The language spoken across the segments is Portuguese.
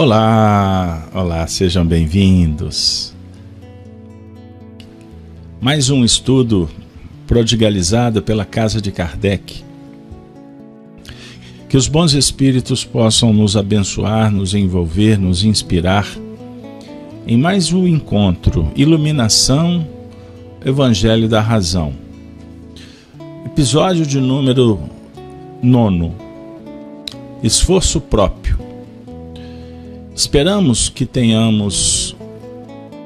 Olá, olá, sejam bem-vindos. Mais um estudo prodigalizado pela Casa de Kardec. Que os bons espíritos possam nos abençoar, nos envolver, nos inspirar em mais um encontro, Iluminação, Evangelho da Razão. Episódio de número 9. Esforço próprio Esperamos que tenhamos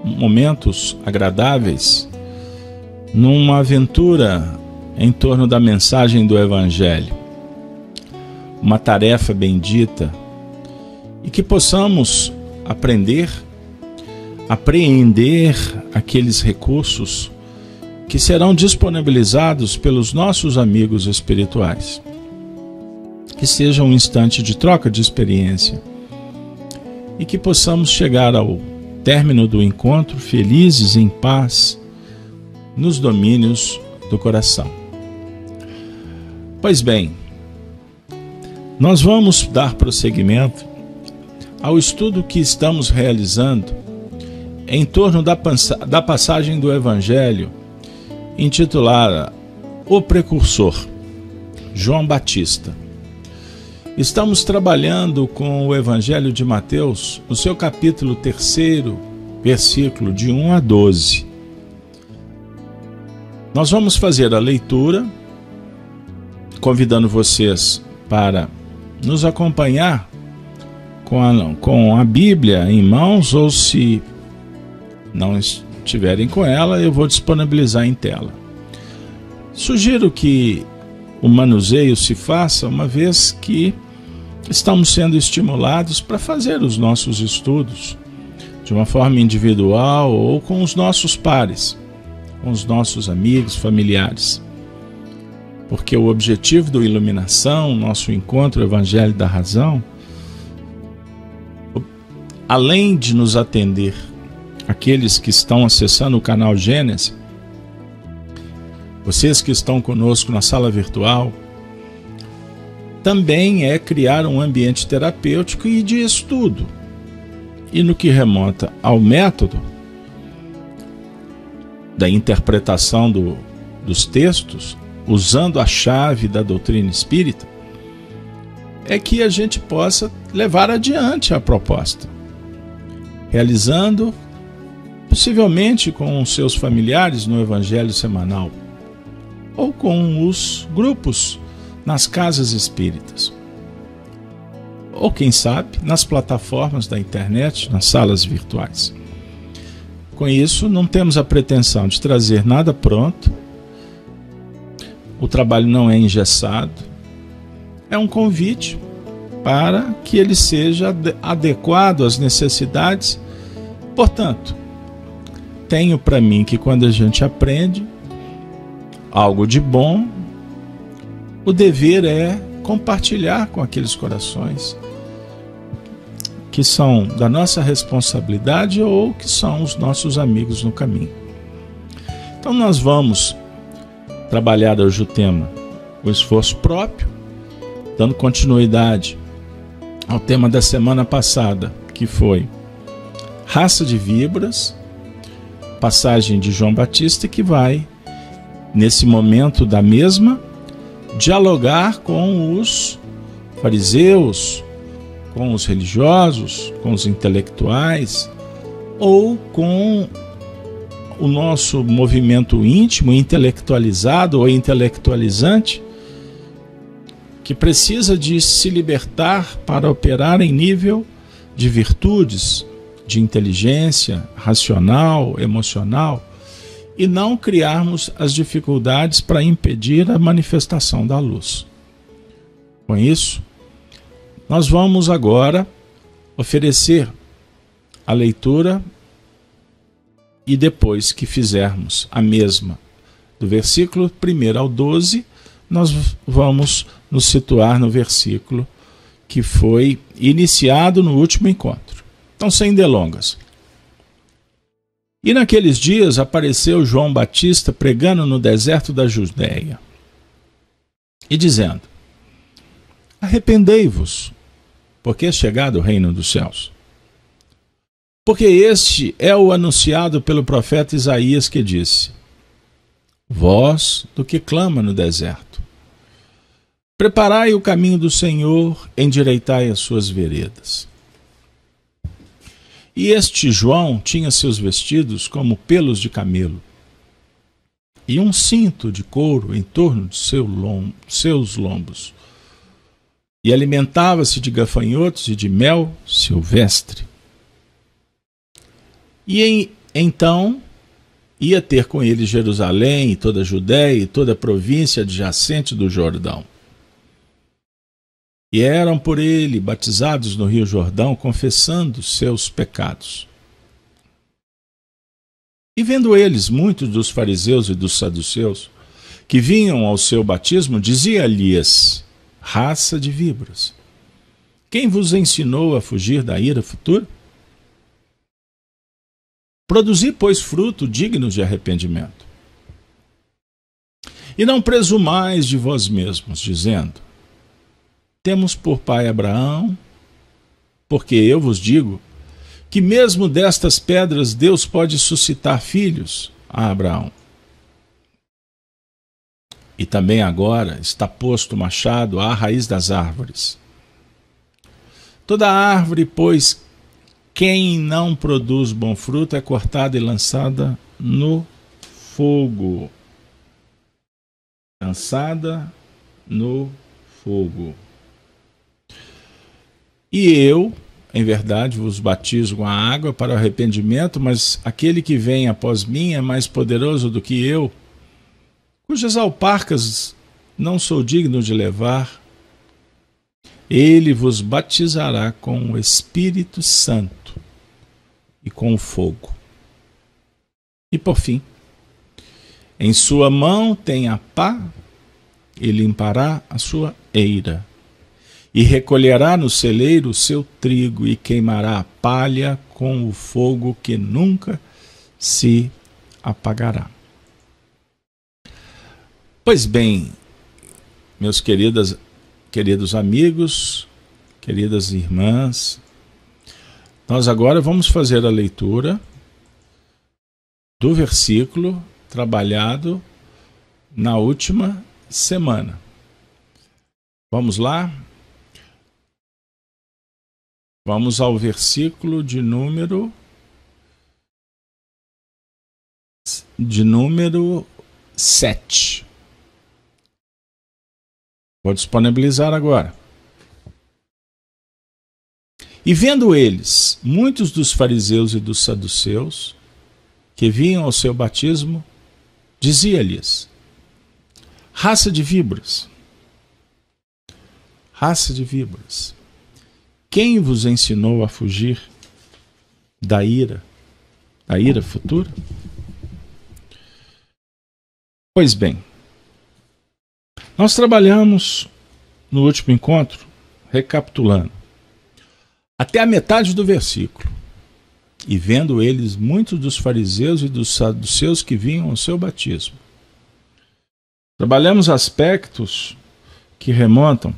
momentos agradáveis numa aventura em torno da mensagem do Evangelho, uma tarefa bendita, e que possamos aprender, apreender aqueles recursos que serão disponibilizados pelos nossos amigos espirituais. Que seja um instante de troca de experiência e que possamos chegar ao término do encontro felizes, em paz, nos domínios do coração. Pois bem, nós vamos dar prosseguimento ao estudo que estamos realizando em torno da, da passagem do Evangelho intitulada O Precursor, João Batista. Estamos trabalhando com o Evangelho de Mateus, no seu capítulo 3, versículo de 1 a 12. Nós vamos fazer a leitura, convidando vocês para nos acompanhar com a, com a Bíblia em mãos, ou se não estiverem com ela, eu vou disponibilizar em tela. Sugiro que o manuseio se faça, uma vez que estamos sendo estimulados para fazer os nossos estudos de uma forma individual ou com os nossos pares, com os nossos amigos, familiares. Porque o objetivo do Iluminação, nosso encontro Evangelho da Razão, além de nos atender aqueles que estão acessando o canal Gênesis, vocês que estão conosco na sala virtual, também é criar um ambiente terapêutico e de estudo. E no que remonta ao método da interpretação do, dos textos, usando a chave da doutrina espírita, é que a gente possa levar adiante a proposta, realizando possivelmente com os seus familiares no Evangelho semanal ou com os grupos nas casas espíritas. Ou quem sabe, nas plataformas da internet, nas salas virtuais. Com isso, não temos a pretensão de trazer nada pronto. O trabalho não é engessado. É um convite para que ele seja adequado às necessidades. Portanto, tenho para mim que quando a gente aprende, algo de bom, o dever é compartilhar com aqueles corações que são da nossa responsabilidade ou que são os nossos amigos no caminho. Então nós vamos trabalhar hoje o tema o esforço próprio, dando continuidade ao tema da semana passada, que foi raça de vibras, passagem de João Batista que vai nesse momento da mesma, dialogar com os fariseus, com os religiosos, com os intelectuais ou com o nosso movimento íntimo, intelectualizado ou intelectualizante, que precisa de se libertar para operar em nível de virtudes, de inteligência racional, emocional e não criarmos as dificuldades para impedir a manifestação da luz. Com isso, nós vamos agora oferecer a leitura e depois que fizermos a mesma do versículo 1 ao 12, nós vamos nos situar no versículo que foi iniciado no último encontro. Então, sem delongas. E naqueles dias apareceu João Batista pregando no deserto da Judéia e dizendo: Arrependei-vos, porque é chegado o reino dos céus. Porque este é o anunciado pelo profeta Isaías que disse: Voz do que clama no deserto. Preparai o caminho do Senhor, endireitai as suas veredas. E este João tinha seus vestidos como pelos de camelo, e um cinto de couro em torno de seu lom seus lombos, e alimentava-se de gafanhotos e de mel silvestre. E em, então ia ter com ele Jerusalém e toda a Judéia e toda a província adjacente do Jordão e eram por ele batizados no Rio Jordão, confessando seus pecados. E vendo eles, muitos dos fariseus e dos saduceus, que vinham ao seu batismo, dizia-lhes: Raça de víboras, quem vos ensinou a fugir da ira futura? Produzi, pois, fruto digno de arrependimento. E não presumais de vós mesmos, dizendo: temos por pai Abraão, porque eu vos digo que mesmo destas pedras Deus pode suscitar filhos a Abraão. E também agora está posto o machado à raiz das árvores. Toda árvore, pois, quem não produz bom fruto é cortada e lançada no fogo. Lançada no fogo. E eu, em verdade, vos batizo com a água para o arrependimento, mas aquele que vem após mim é mais poderoso do que eu, cujas alparcas não sou digno de levar. Ele vos batizará com o Espírito Santo e com o fogo. E por fim, em sua mão tem a pá e limpará a sua eira e recolherá no celeiro o seu trigo e queimará a palha com o fogo que nunca se apagará. Pois bem, meus queridas, queridos amigos, queridas irmãs, nós agora vamos fazer a leitura do versículo trabalhado na última semana. Vamos lá? Vamos ao versículo de número de número 7. Vou disponibilizar agora. E vendo eles, muitos dos fariseus e dos saduceus que vinham ao seu batismo, dizia-lhes: Raça de víboras, raça de víboras, quem vos ensinou a fugir da ira, da ira futura? Pois bem, nós trabalhamos no último encontro, recapitulando, até a metade do versículo. E vendo eles muitos dos fariseus e dos saduceus que vinham ao seu batismo. Trabalhamos aspectos que remontam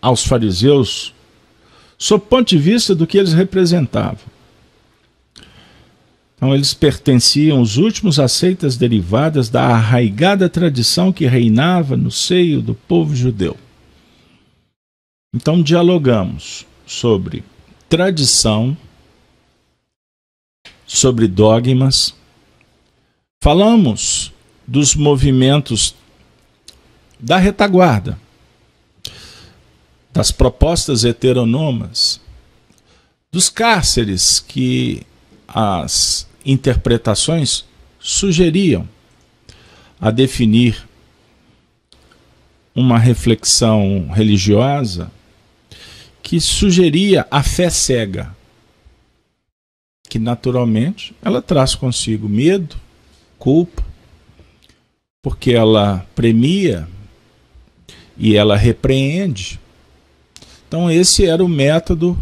aos fariseus sob o ponto de vista do que eles representavam. Então, eles pertenciam aos últimos a seitas derivadas da arraigada tradição que reinava no seio do povo judeu. Então, dialogamos sobre tradição, sobre dogmas, falamos dos movimentos da retaguarda, das propostas heteronomas, dos cárceres que as interpretações sugeriam a definir uma reflexão religiosa que sugeria a fé cega, que naturalmente ela traz consigo medo, culpa, porque ela premia e ela repreende então, esse era o método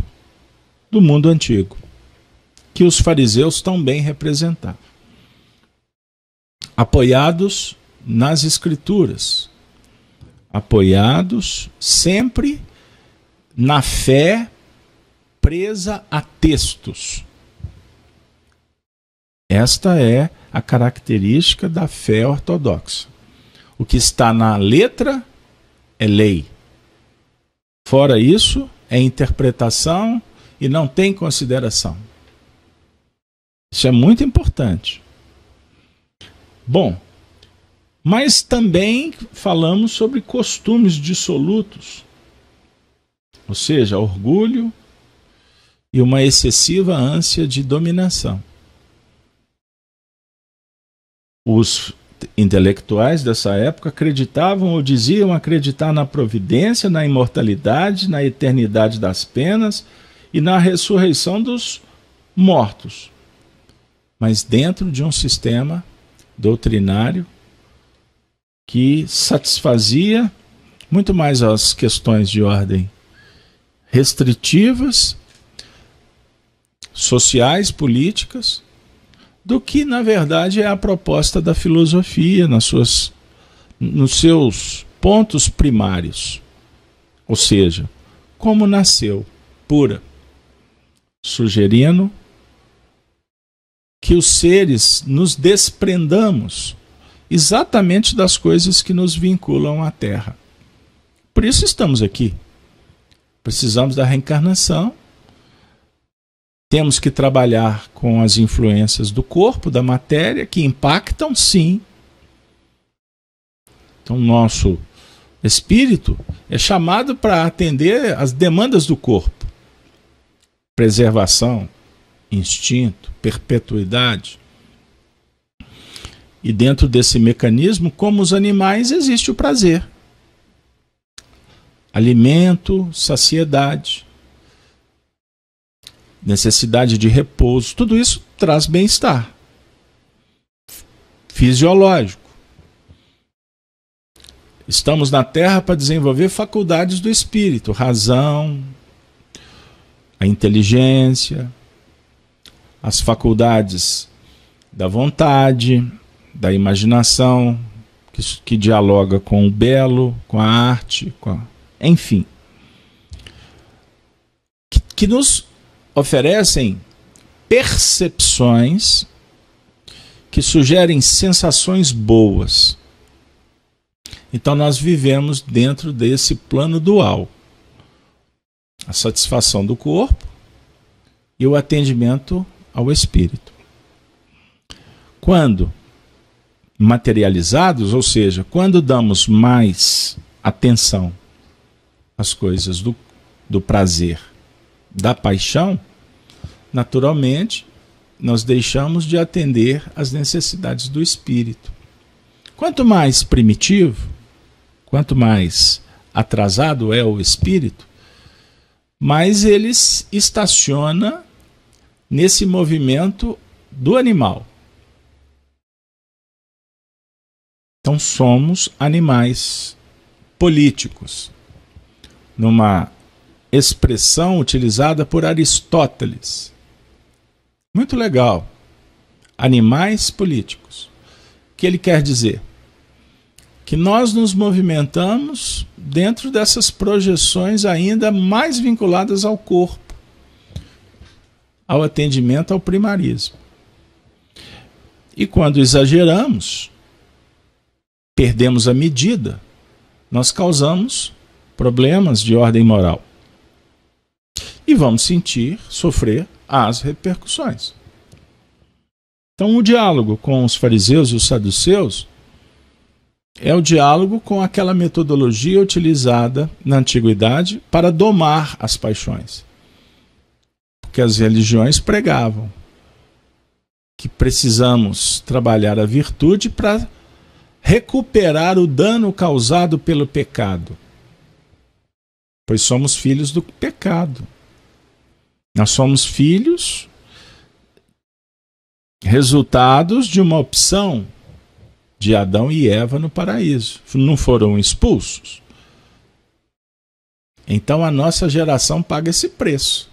do mundo antigo, que os fariseus também representavam, apoiados nas Escrituras, apoiados sempre na fé presa a textos. Esta é a característica da fé ortodoxa. O que está na letra é lei. Fora isso, é interpretação e não tem consideração. Isso é muito importante. Bom, mas também falamos sobre costumes dissolutos, ou seja, orgulho e uma excessiva ânsia de dominação. Os intelectuais dessa época acreditavam ou diziam acreditar na providência, na imortalidade, na eternidade das penas e na ressurreição dos mortos. Mas dentro de um sistema doutrinário que satisfazia muito mais as questões de ordem restritivas, sociais, políticas, do que, na verdade, é a proposta da filosofia nas suas, nos seus pontos primários. Ou seja, como nasceu pura, sugerindo que os seres nos desprendamos exatamente das coisas que nos vinculam à Terra. Por isso estamos aqui. Precisamos da reencarnação temos que trabalhar com as influências do corpo, da matéria, que impactam sim. Então, nosso espírito é chamado para atender às demandas do corpo: preservação, instinto, perpetuidade. E dentro desse mecanismo, como os animais, existe o prazer, alimento, saciedade necessidade de repouso, tudo isso traz bem-estar fisiológico. Estamos na Terra para desenvolver faculdades do espírito, razão, a inteligência, as faculdades da vontade, da imaginação, que, que dialoga com o belo, com a arte, com a, enfim, que, que nos oferecem percepções que sugerem sensações boas. Então nós vivemos dentro desse plano dual. A satisfação do corpo e o atendimento ao espírito. Quando materializados, ou seja, quando damos mais atenção às coisas do, do prazer da paixão, naturalmente nós deixamos de atender às necessidades do espírito. Quanto mais primitivo, quanto mais atrasado é o espírito, mais ele estaciona nesse movimento do animal. Então somos animais políticos. Numa expressão utilizada por Aristóteles. Muito legal. Animais políticos. O que ele quer dizer? Que nós nos movimentamos dentro dessas projeções ainda mais vinculadas ao corpo, ao atendimento ao primarismo. E quando exageramos, perdemos a medida, nós causamos problemas de ordem moral. E vamos sentir, sofrer as repercussões. Então, o diálogo com os fariseus e os saduceus é o diálogo com aquela metodologia utilizada na antiguidade para domar as paixões. Porque as religiões pregavam que precisamos trabalhar a virtude para recuperar o dano causado pelo pecado pois somos filhos do pecado. Nós somos filhos resultados de uma opção de Adão e Eva no paraíso. Não foram expulsos. Então a nossa geração paga esse preço.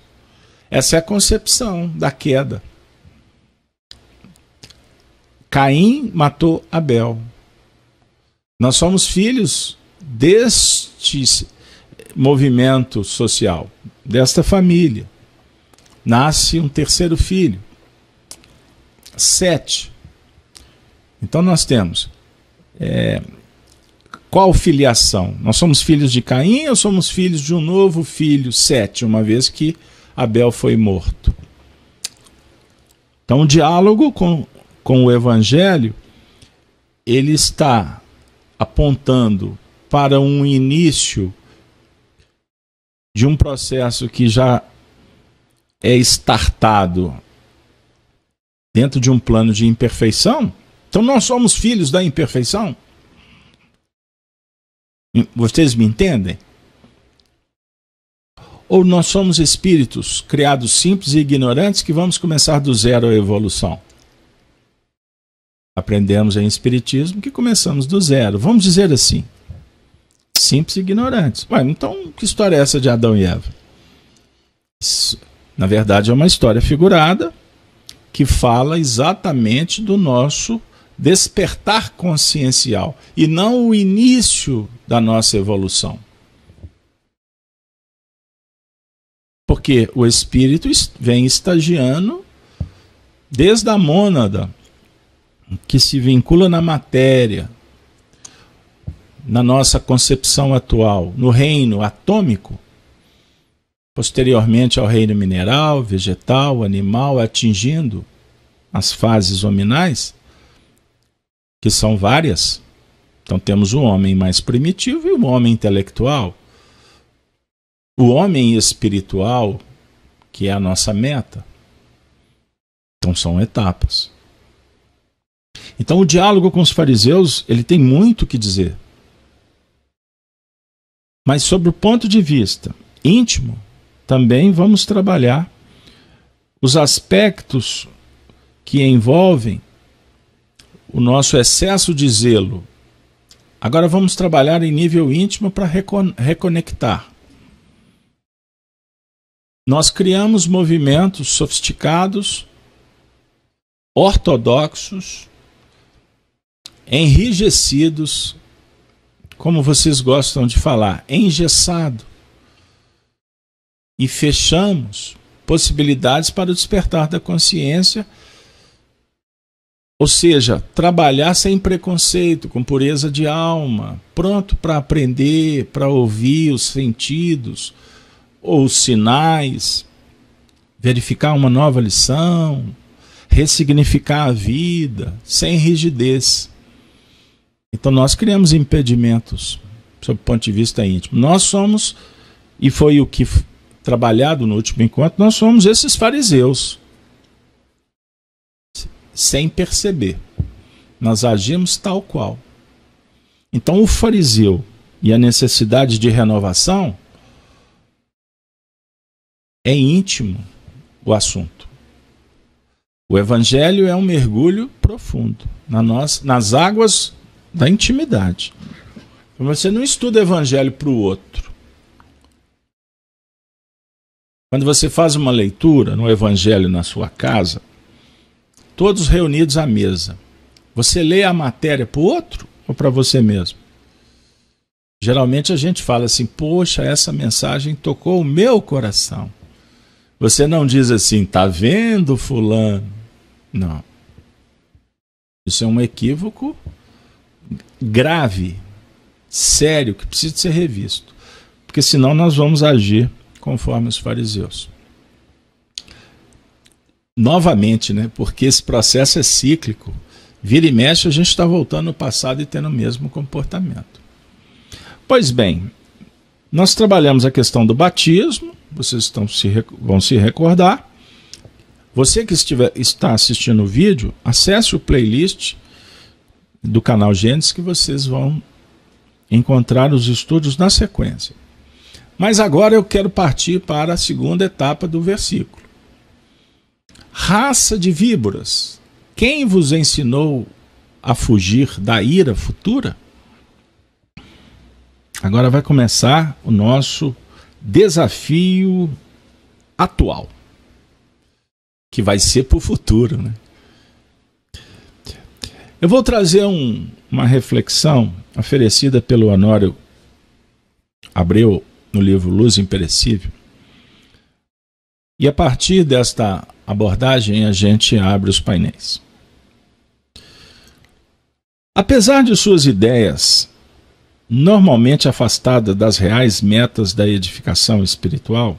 Essa é a concepção da queda. Caim matou Abel. Nós somos filhos destes movimento social, desta família. Nasce um terceiro filho. Sete. Então nós temos. É, qual filiação? Nós somos filhos de Caim ou somos filhos de um novo filho, Sete, uma vez que Abel foi morto? Então, o diálogo com, com o Evangelho ele está apontando para um início de um processo que já é startado dentro de um plano de imperfeição? Então nós somos filhos da imperfeição? Vocês me entendem? Ou nós somos espíritos criados simples e ignorantes que vamos começar do zero a evolução? Aprendemos em Espiritismo que começamos do zero. Vamos dizer assim: simples e ignorantes. Ué, então que história é essa de Adão e Eva? Isso, na verdade, é uma história figurada que fala exatamente do nosso despertar consciencial e não o início da nossa evolução. Porque o espírito vem estagiando desde a mônada, que se vincula na matéria, na nossa concepção atual, no reino atômico, posteriormente ao reino mineral, vegetal, animal, atingindo as fases hominais, que são várias. Então temos o homem mais primitivo e o homem intelectual. O homem espiritual, que é a nossa meta. Então são etapas. Então o diálogo com os fariseus, ele tem muito que dizer. Mas sobre o ponto de vista íntimo, também vamos trabalhar os aspectos que envolvem o nosso excesso de zelo. Agora vamos trabalhar em nível íntimo para reconectar. Nós criamos movimentos sofisticados, ortodoxos, enrijecidos como vocês gostam de falar, engessado. E fechamos possibilidades para o despertar da consciência, ou seja, trabalhar sem preconceito, com pureza de alma, pronto para aprender, para ouvir os sentidos ou os sinais, verificar uma nova lição, ressignificar a vida, sem rigidez. Então nós criamos impedimentos sob o ponto de vista íntimo. Nós somos, e foi o que trabalhado no último encontro, nós somos esses fariseus. Sem perceber. Nós agimos tal qual. Então o fariseu e a necessidade de renovação é íntimo o assunto. O evangelho é um mergulho profundo na nós, nas águas da intimidade. Você não estuda evangelho para o outro. Quando você faz uma leitura no evangelho na sua casa, todos reunidos à mesa, você lê a matéria para o outro ou para você mesmo? Geralmente a gente fala assim: "Poxa, essa mensagem tocou o meu coração". Você não diz assim: "Tá vendo fulano?". Não. Isso é um equívoco grave, sério, que precisa ser revisto. Porque senão nós vamos agir conforme os fariseus. Novamente, né? porque esse processo é cíclico. Vira e mexe, a gente está voltando no passado e tendo o mesmo comportamento. Pois bem, nós trabalhamos a questão do batismo, vocês estão se, vão se recordar. Você que estiver, está assistindo o vídeo, acesse o playlist do canal Gênesis que vocês vão encontrar os estudos na sequência. Mas agora eu quero partir para a segunda etapa do versículo. Raça de víboras, quem vos ensinou a fugir da ira futura? Agora vai começar o nosso desafio atual, que vai ser para o futuro, né? Eu vou trazer um, uma reflexão oferecida pelo Honório Abreu no livro Luz Imperecível. E a partir desta abordagem, a gente abre os painéis. Apesar de suas ideias normalmente afastada das reais metas da edificação espiritual,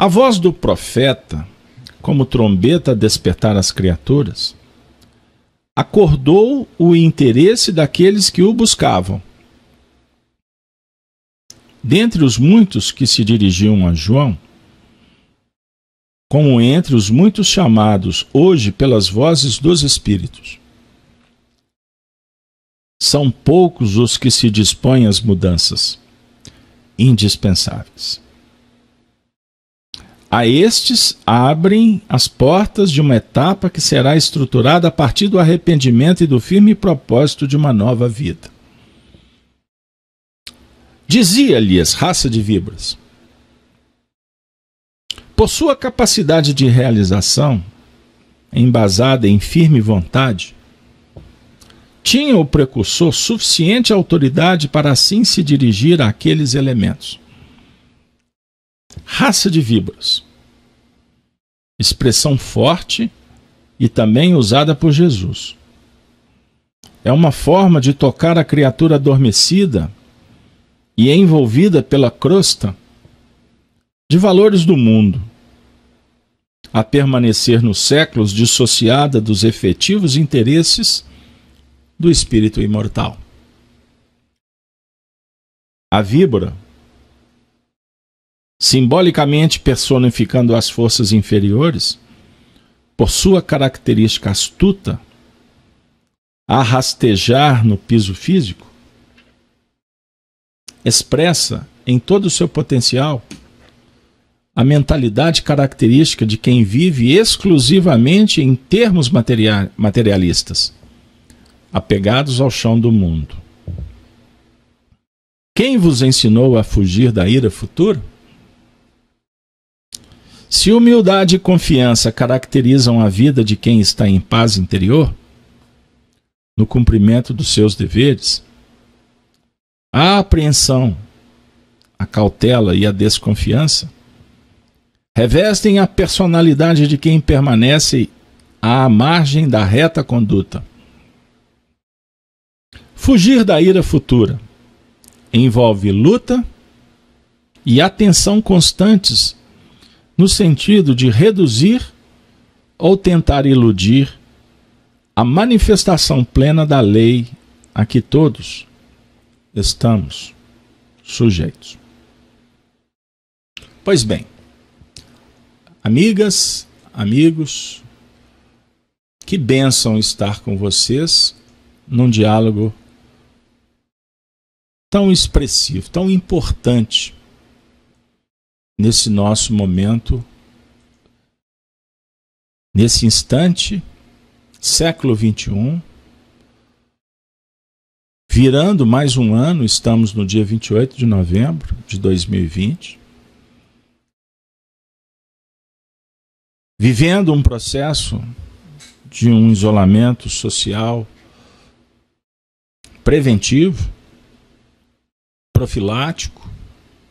a voz do profeta, como trombeta a despertar as criaturas, acordou o interesse daqueles que o buscavam. Dentre os muitos que se dirigiam a João, como entre os muitos chamados hoje pelas vozes dos Espíritos. São poucos os que se dispõem às mudanças indispensáveis. A estes abrem as portas de uma etapa que será estruturada a partir do arrependimento e do firme propósito de uma nova vida. Dizia-lhes, raça de Vibras. por sua capacidade de realização, embasada em firme vontade, tinha o precursor suficiente autoridade para assim se dirigir àqueles elementos. Raça de víboras. Expressão forte e também usada por Jesus. É uma forma de tocar a criatura adormecida e envolvida pela crosta de valores do mundo, a permanecer nos séculos dissociada dos efetivos interesses do espírito imortal. A víbora simbolicamente personificando as forças inferiores, por sua característica astuta, a rastejar no piso físico, expressa em todo o seu potencial a mentalidade característica de quem vive exclusivamente em termos materialistas, apegados ao chão do mundo. Quem vos ensinou a fugir da ira futura? Se humildade e confiança caracterizam a vida de quem está em paz interior, no cumprimento dos seus deveres, a apreensão, a cautela e a desconfiança revestem a personalidade de quem permanece à margem da reta conduta. Fugir da ira futura envolve luta e atenção constantes no sentido de reduzir ou tentar iludir a manifestação plena da lei a que todos estamos sujeitos. Pois bem, amigas, amigos, que bênção estar com vocês num diálogo tão expressivo, tão importante nesse nosso momento, nesse instante, século 21, virando mais um ano, estamos no dia 28 de novembro de 2020. Vivendo um processo de um isolamento social preventivo, profilático,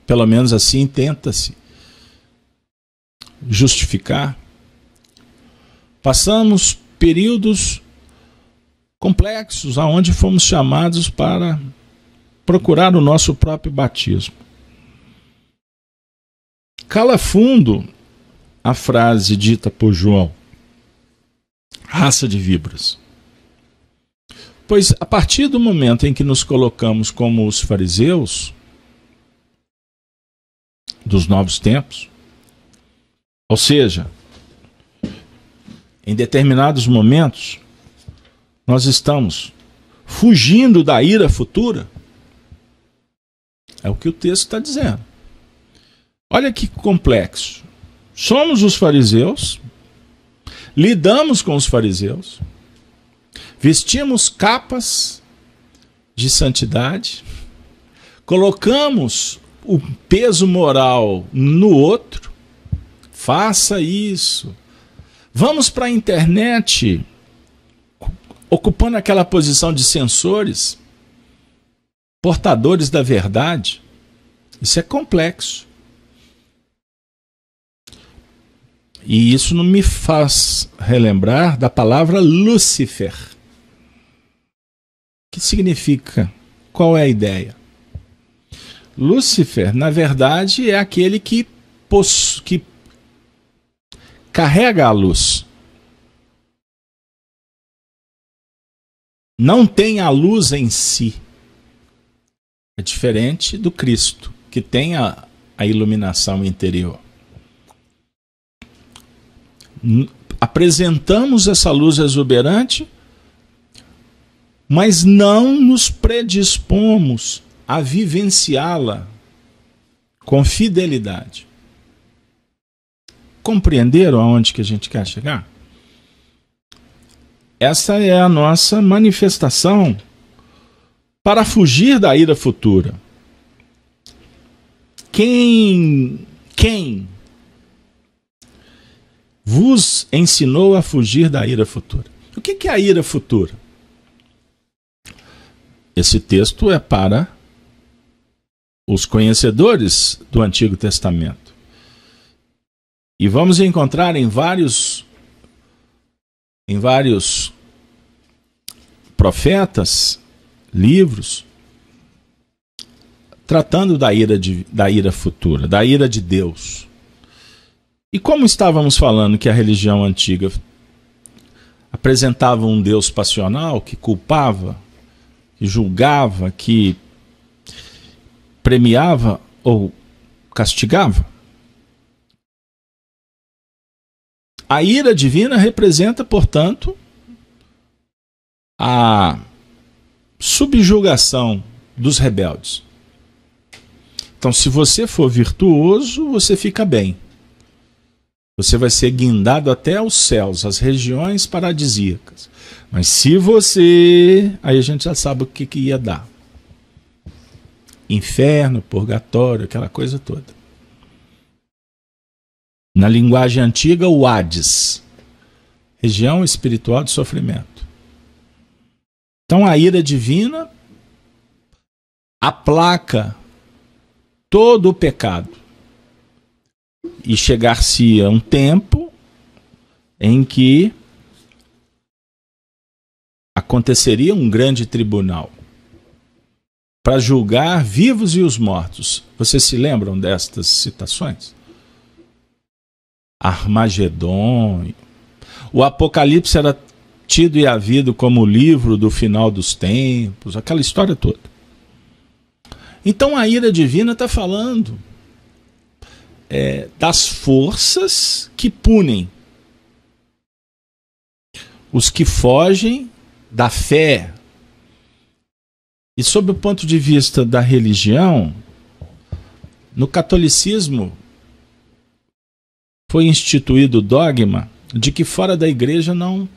pelo menos assim tenta-se, justificar. Passamos períodos complexos aonde fomos chamados para procurar o nosso próprio batismo. Cala fundo a frase dita por João: raça de víboras. Pois a partir do momento em que nos colocamos como os fariseus, dos novos tempos. Ou seja, em determinados momentos, nós estamos fugindo da ira futura. É o que o texto está dizendo. Olha que complexo. Somos os fariseus, lidamos com os fariseus, vestimos capas de santidade, colocamos o peso moral no outro, faça isso. Vamos para a internet, ocupando aquela posição de sensores portadores da verdade. Isso é complexo. E isso não me faz relembrar da palavra Lúcifer. O que significa? Qual é a ideia? Lúcifer, na verdade, é aquele que, que carrega a luz. Não tem a luz em si. É diferente do Cristo, que tem a, a iluminação interior. Apresentamos essa luz exuberante, mas não nos predispomos a vivenciá-la com fidelidade. Compreenderam aonde que a gente quer chegar? Essa é a nossa manifestação para fugir da ira futura. Quem quem vos ensinou a fugir da ira futura? O que é a ira futura? Esse texto é para os conhecedores do Antigo Testamento. E vamos encontrar em vários em vários profetas, livros tratando da ira de, da ira futura, da ira de Deus. E como estávamos falando que a religião antiga apresentava um Deus passional que culpava, que julgava, que premiava ou castigava? A ira divina representa, portanto, a subjugação dos rebeldes. Então, se você for virtuoso, você fica bem. Você vai ser guindado até aos céus, às regiões paradisíacas. Mas se você. Aí a gente já sabe o que, que ia dar inferno, purgatório, aquela coisa toda. Na linguagem antiga, o Hades, região espiritual de sofrimento. Então a ira divina aplaca todo o pecado. E chegar-se a um tempo em que aconteceria um grande tribunal para julgar vivos e os mortos. Vocês se lembram destas citações? Armagedon. O Apocalipse era tido e havido como o livro do final dos tempos, aquela história toda. Então a ira divina está falando é, das forças que punem os que fogem da fé, e sob o ponto de vista da religião, no catolicismo foi instituído o dogma de que fora da igreja não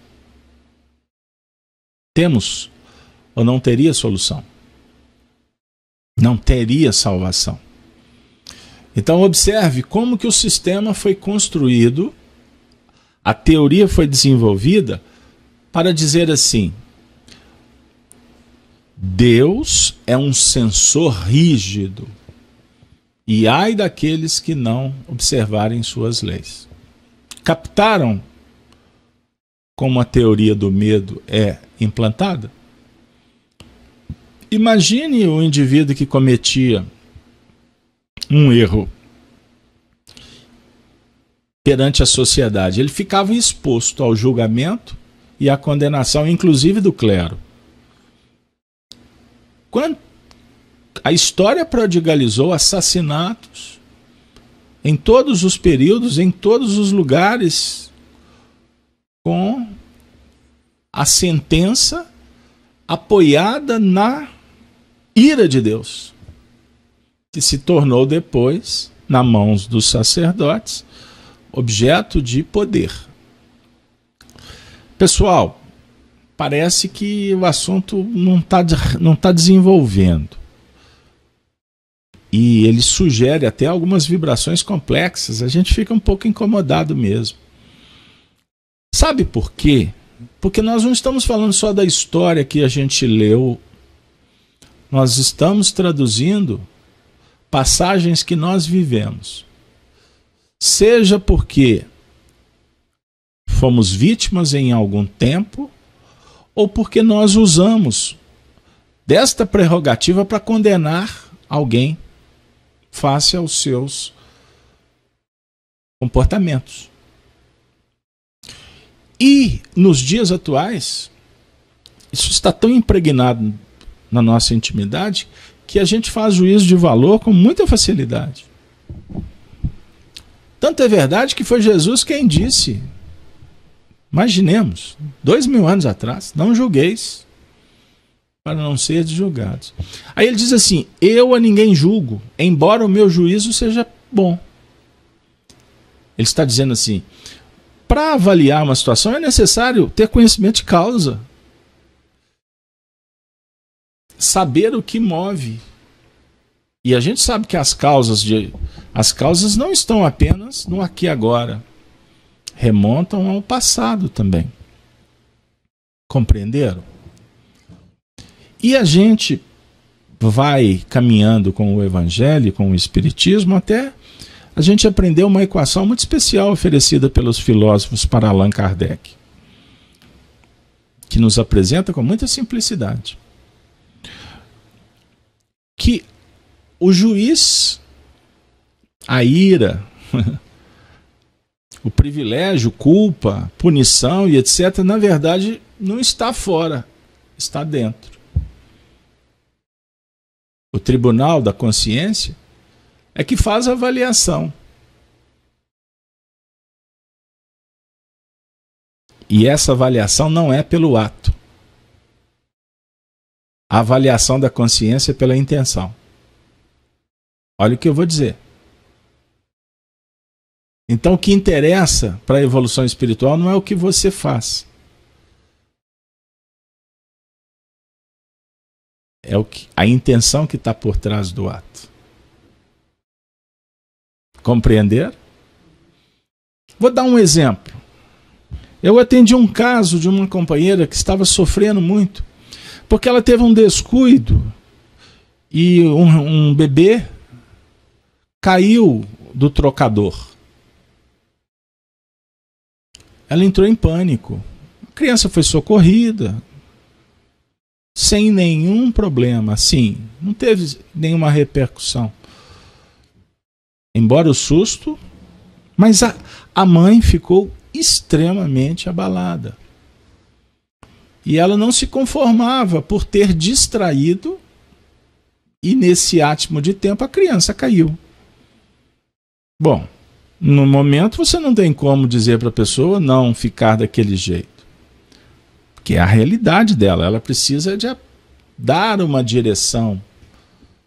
temos ou não teria solução. Não teria salvação. Então observe como que o sistema foi construído, a teoria foi desenvolvida para dizer assim: Deus é um sensor rígido. E ai daqueles que não observarem suas leis. Captaram como a teoria do medo é implantada? Imagine o indivíduo que cometia um erro perante a sociedade. Ele ficava exposto ao julgamento e à condenação, inclusive do clero. Quando a história prodigalizou assassinatos em todos os períodos, em todos os lugares, com a sentença apoiada na ira de Deus, que se tornou depois, na mãos dos sacerdotes, objeto de poder. Pessoal, parece que o assunto não está não tá desenvolvendo. E ele sugere até algumas vibrações complexas, a gente fica um pouco incomodado mesmo. Sabe por quê? Porque nós não estamos falando só da história que a gente leu, nós estamos traduzindo passagens que nós vivemos. Seja porque fomos vítimas em algum tempo ou porque nós usamos desta prerrogativa para condenar alguém face aos seus comportamentos. E nos dias atuais, isso está tão impregnado na nossa intimidade que a gente faz juízo de valor com muita facilidade. Tanto é verdade que foi Jesus quem disse: Imaginemos, dois mil anos atrás, não julgueis para não ser julgados. Aí ele diz assim: Eu a ninguém julgo, embora o meu juízo seja bom. Ele está dizendo assim: para avaliar uma situação é necessário ter conhecimento de causa, saber o que move. E a gente sabe que as causas de as causas não estão apenas no aqui e agora, remontam ao passado também. Compreenderam? E a gente vai caminhando com o evangelho, com o espiritismo, até a gente aprender uma equação muito especial oferecida pelos filósofos para Allan Kardec, que nos apresenta com muita simplicidade que o juiz, a ira, o privilégio, culpa, punição e etc., na verdade, não está fora, está dentro. O tribunal da consciência é que faz a avaliação. E essa avaliação não é pelo ato. A avaliação da consciência é pela intenção. Olha o que eu vou dizer. Então, o que interessa para a evolução espiritual não é o que você faz. É o que, a intenção que está por trás do ato. Compreender? Vou dar um exemplo. Eu atendi um caso de uma companheira que estava sofrendo muito, porque ela teve um descuido e um, um bebê caiu do trocador. Ela entrou em pânico. A criança foi socorrida sem nenhum problema, sim, não teve nenhuma repercussão. Embora o susto, mas a, a mãe ficou extremamente abalada. E ela não se conformava por ter distraído, e nesse átimo de tempo a criança caiu. Bom, no momento você não tem como dizer para a pessoa não ficar daquele jeito. porque é a realidade dela, ela precisa de dar uma direção.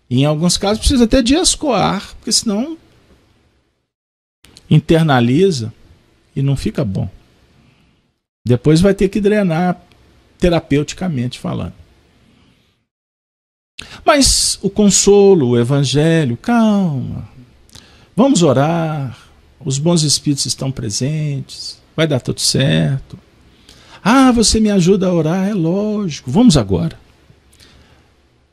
em alguns casos precisa até de escoar, porque senão internaliza e não fica bom. Depois vai ter que drenar terapeuticamente falando. Mas o consolo, o evangelho, calma. Vamos orar os bons espíritos estão presentes, vai dar tudo certo. Ah, você me ajuda a orar? É lógico, vamos agora.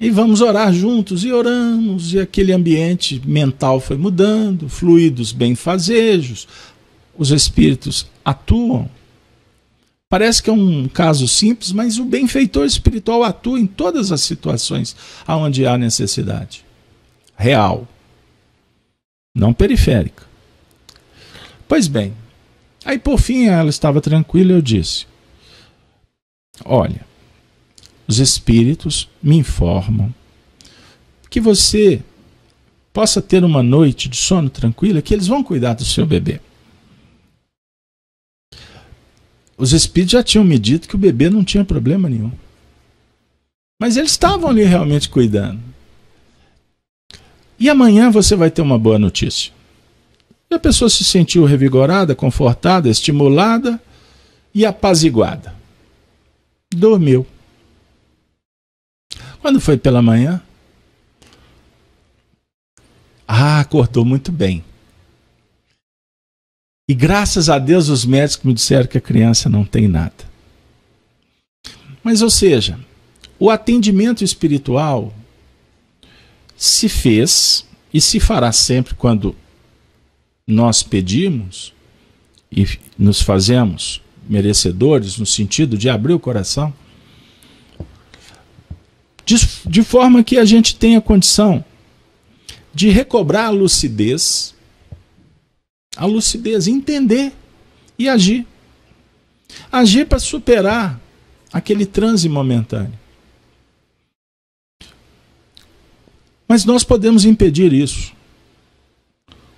E vamos orar juntos, e oramos, e aquele ambiente mental foi mudando, fluidos benfazejos, os espíritos atuam. Parece que é um caso simples, mas o benfeitor espiritual atua em todas as situações onde há necessidade real, não periférica. Pois bem, aí por fim ela estava tranquila e eu disse: Olha, os espíritos me informam que você possa ter uma noite de sono tranquila, que eles vão cuidar do seu bebê. Os espíritos já tinham me dito que o bebê não tinha problema nenhum. Mas eles estavam ali realmente cuidando. E amanhã você vai ter uma boa notícia. E a pessoa se sentiu revigorada, confortada, estimulada e apaziguada. Dormiu. Quando foi pela manhã? Ah, acordou muito bem. E graças a Deus os médicos me disseram que a criança não tem nada. Mas, ou seja, o atendimento espiritual se fez e se fará sempre quando nós pedimos e nos fazemos merecedores no sentido de abrir o coração, de, de forma que a gente tenha condição de recobrar a lucidez, a lucidez, entender e agir. Agir para superar aquele transe momentâneo. Mas nós podemos impedir isso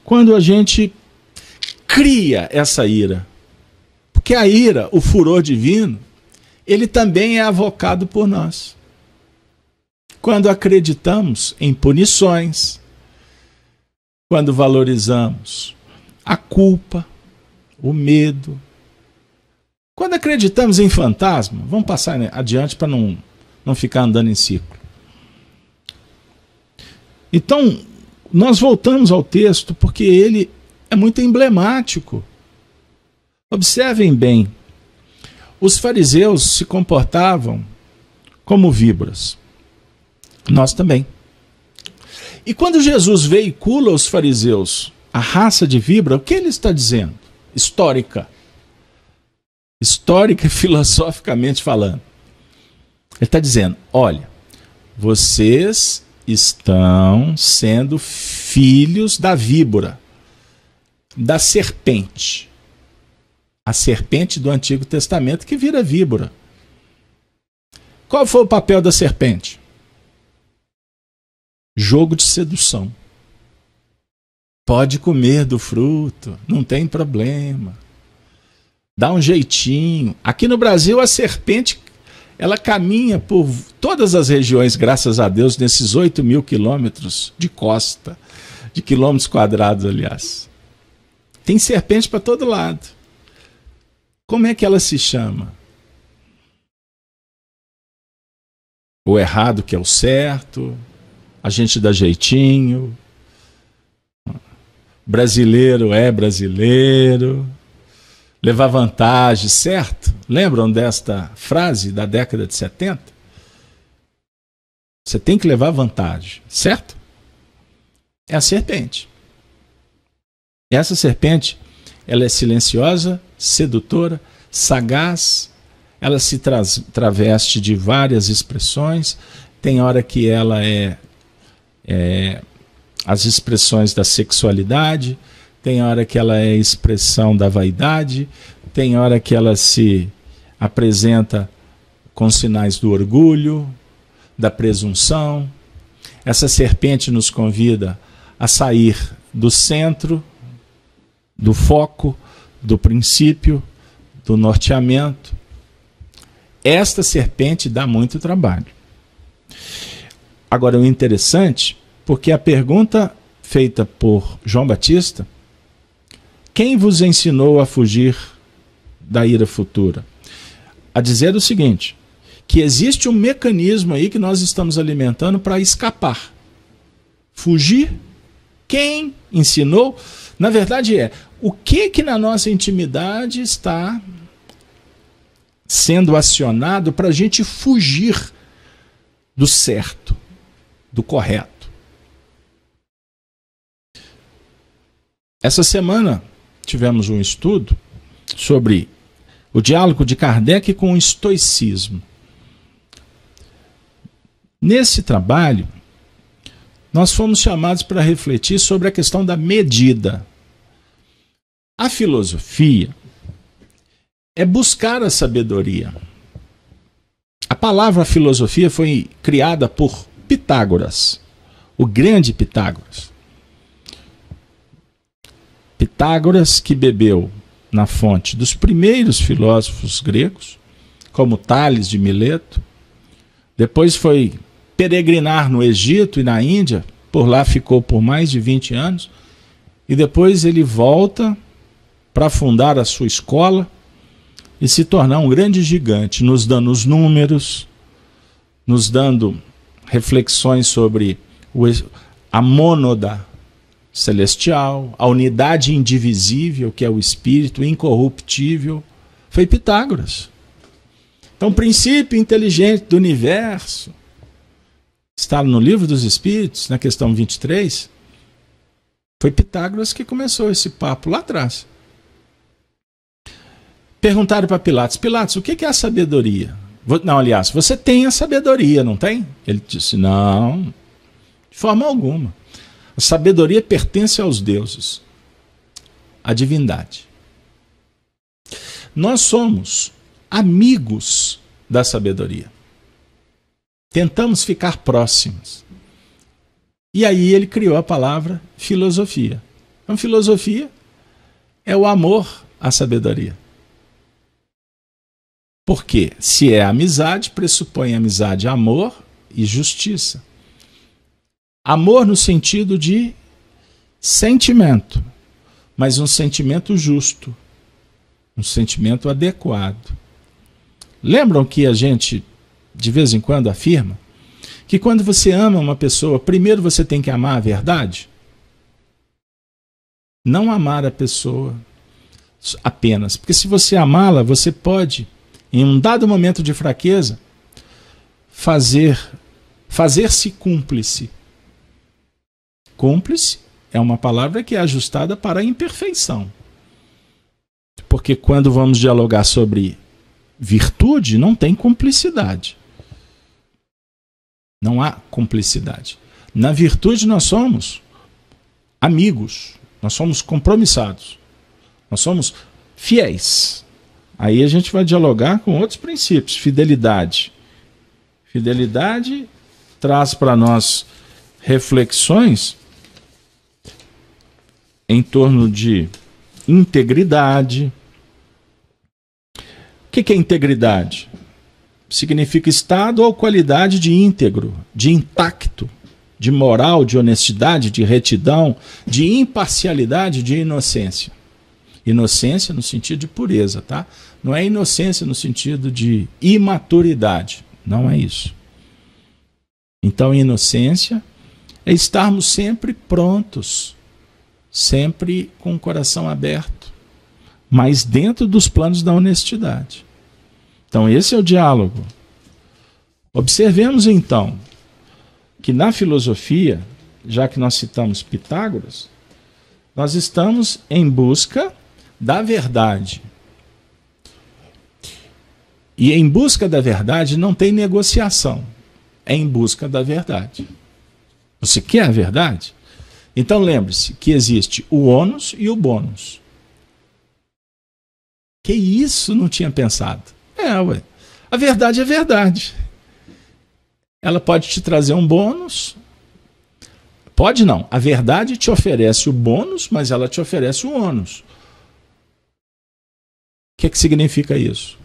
quando a gente cria essa ira. Porque a ira, o furor divino, ele também é avocado por nós. Quando acreditamos em punições, quando valorizamos a culpa, o medo, quando acreditamos em fantasma, vamos passar adiante para não, não ficar andando em ciclo. Então, nós voltamos ao texto porque ele é muito emblemático. Observem bem: os fariseus se comportavam como víboras. Nós também. E quando Jesus veicula os fariseus, a raça de víbora, o que ele está dizendo? Histórica. Histórica e filosoficamente falando. Ele está dizendo: olha, vocês estão sendo filhos da víbora, da serpente. A serpente do Antigo Testamento que vira víbora. Qual foi o papel da serpente? Jogo de sedução. Pode comer do fruto, não tem problema. Dá um jeitinho. Aqui no Brasil, a serpente ela caminha por todas as regiões, graças a Deus, nesses 8 mil quilômetros de costa, de quilômetros quadrados, aliás. Tem serpente para todo lado. Como é que ela se chama? O errado que é o certo, a gente dá jeitinho, brasileiro é brasileiro levar vantagem, certo? Lembram desta frase da década de 70? Você tem que levar vantagem, certo? É a serpente. E essa serpente, ela é silenciosa, sedutora, sagaz, ela se tra traveste de várias expressões. Tem hora que ela é, é as expressões da sexualidade, tem hora que ela é expressão da vaidade, tem hora que ela se apresenta com sinais do orgulho, da presunção. Essa serpente nos convida a sair do centro, do foco, do princípio, do norteamento. Esta serpente dá muito trabalho. Agora, o interessante, porque a pergunta feita por João Batista quem vos ensinou a fugir da ira futura? A dizer o seguinte: que existe um mecanismo aí que nós estamos alimentando para escapar. Fugir? Quem ensinou? Na verdade é, o que que na nossa intimidade está sendo acionado para a gente fugir do certo, do correto. Essa semana tivemos um estudo sobre o diálogo de Kardec com o estoicismo. Nesse trabalho, nós fomos chamados para refletir sobre a questão da medida. A filosofia é buscar a sabedoria. A palavra filosofia foi criada por Pitágoras, o grande Pitágoras. Pitágoras, que bebeu na fonte dos primeiros filósofos gregos, como Tales de Mileto, depois foi peregrinar no Egito e na Índia, por lá ficou por mais de 20 anos, e depois ele volta para fundar a sua escola e se tornar um grande gigante, nos dando os números, nos dando reflexões sobre a mônoda, celestial, a unidade indivisível, que é o espírito incorruptível, foi Pitágoras. Então, o princípio inteligente do universo está no Livro dos Espíritos, na questão 23. Foi Pitágoras que começou esse papo lá atrás. Perguntaram para Pilatos: Pilatos, o que é a sabedoria? Não, aliás, você tem a sabedoria, não tem? Ele disse: Não, de forma alguma. A sabedoria pertence aos deuses, à divindade. Nós somos amigos da sabedoria. Tentamos ficar próximos. E aí ele criou a palavra filosofia. Então, filosofia é o amor à sabedoria. Porque se é amizade, pressupõe amizade, amor e justiça. Amor no sentido de sentimento, mas um sentimento justo, um sentimento adequado. Lembram que a gente de vez em quando afirma que quando você ama uma pessoa, primeiro você tem que amar a verdade? Não amar a pessoa apenas, porque se você amá-la, você pode em um dado momento de fraqueza fazer fazer-se cúmplice Cúmplice é uma palavra que é ajustada para a imperfeição. Porque quando vamos dialogar sobre virtude, não tem cumplicidade. Não há cumplicidade. Na virtude, nós somos amigos, nós somos compromissados, nós somos fiéis. Aí a gente vai dialogar com outros princípios. Fidelidade. Fidelidade traz para nós reflexões em torno de integridade. O que é integridade? Significa estado ou qualidade de íntegro, de intacto, de moral, de honestidade, de retidão, de imparcialidade, de inocência. Inocência no sentido de pureza, tá? Não é inocência no sentido de imaturidade. Não é isso. Então, inocência é estarmos sempre prontos sempre com o coração aberto, mas dentro dos planos da honestidade. Então, esse é o diálogo. Observemos então que na filosofia, já que nós citamos Pitágoras, nós estamos em busca da verdade. E em busca da verdade não tem negociação. É em busca da verdade. Você quer a verdade? Então lembre-se que existe o ônus e o bônus. Que isso não tinha pensado. É, ué. A verdade é verdade. Ela pode te trazer um bônus. Pode não. A verdade te oferece o bônus, mas ela te oferece o ônus. O que, é que significa isso?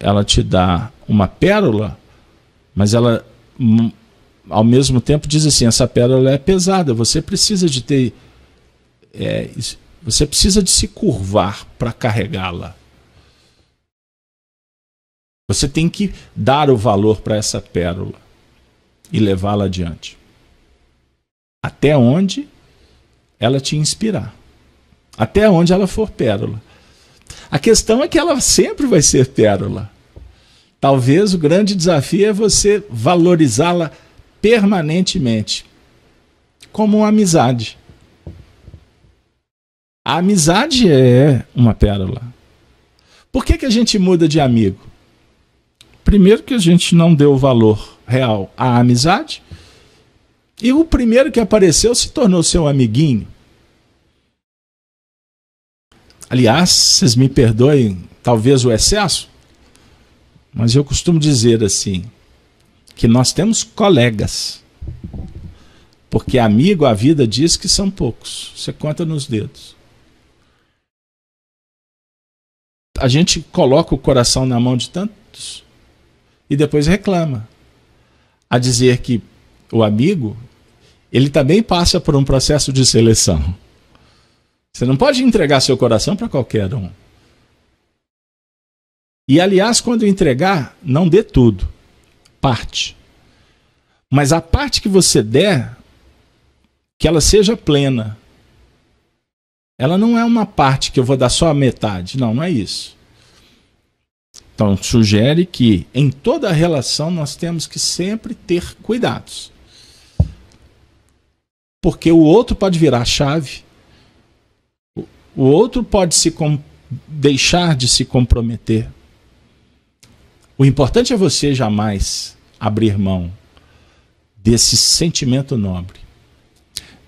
Ela te dá uma pérola, mas ela ao mesmo tempo diz assim, essa pérola é pesada, você precisa de ter. É, você precisa de se curvar para carregá-la. Você tem que dar o valor para essa pérola e levá-la adiante. Até onde ela te inspirar. Até onde ela for pérola. A questão é que ela sempre vai ser pérola. Talvez o grande desafio é você valorizá-la permanentemente, como uma amizade. A amizade é uma pérola. Por que, que a gente muda de amigo? Primeiro, que a gente não deu valor real à amizade. E o primeiro que apareceu se tornou seu amiguinho. Aliás, vocês me perdoem, talvez o excesso, mas eu costumo dizer assim: que nós temos colegas. Porque amigo, a vida diz que são poucos. Você conta nos dedos. A gente coloca o coração na mão de tantos e depois reclama. A dizer que o amigo, ele também passa por um processo de seleção. Você não pode entregar seu coração para qualquer um. E aliás, quando entregar, não dê tudo parte. Mas a parte que você der, que ela seja plena. Ela não é uma parte que eu vou dar só a metade. Não, não é isso. Então, sugere que em toda relação nós temos que sempre ter cuidados. Porque o outro pode virar chave, o outro pode se deixar de se comprometer. O importante é você jamais abrir mão desse sentimento nobre.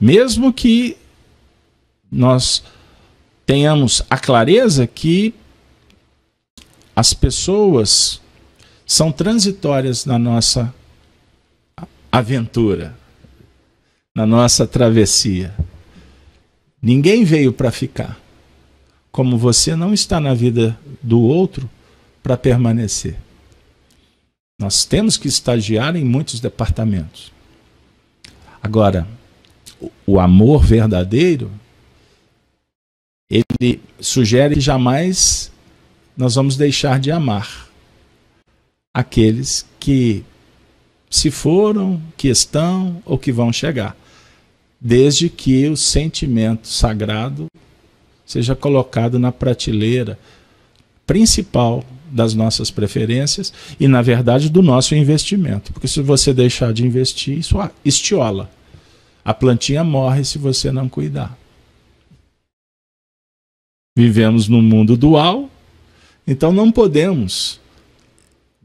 Mesmo que nós tenhamos a clareza que as pessoas são transitórias na nossa aventura, na nossa travessia. Ninguém veio para ficar. Como você não está na vida do outro para permanecer. Nós temos que estagiar em muitos departamentos. Agora, o amor verdadeiro, ele sugere que jamais nós vamos deixar de amar aqueles que se foram, que estão ou que vão chegar, desde que o sentimento sagrado seja colocado na prateleira principal das nossas preferências e, na verdade, do nosso investimento. Porque se você deixar de investir, isso estiola. A plantinha morre se você não cuidar. Vivemos num mundo dual, então não podemos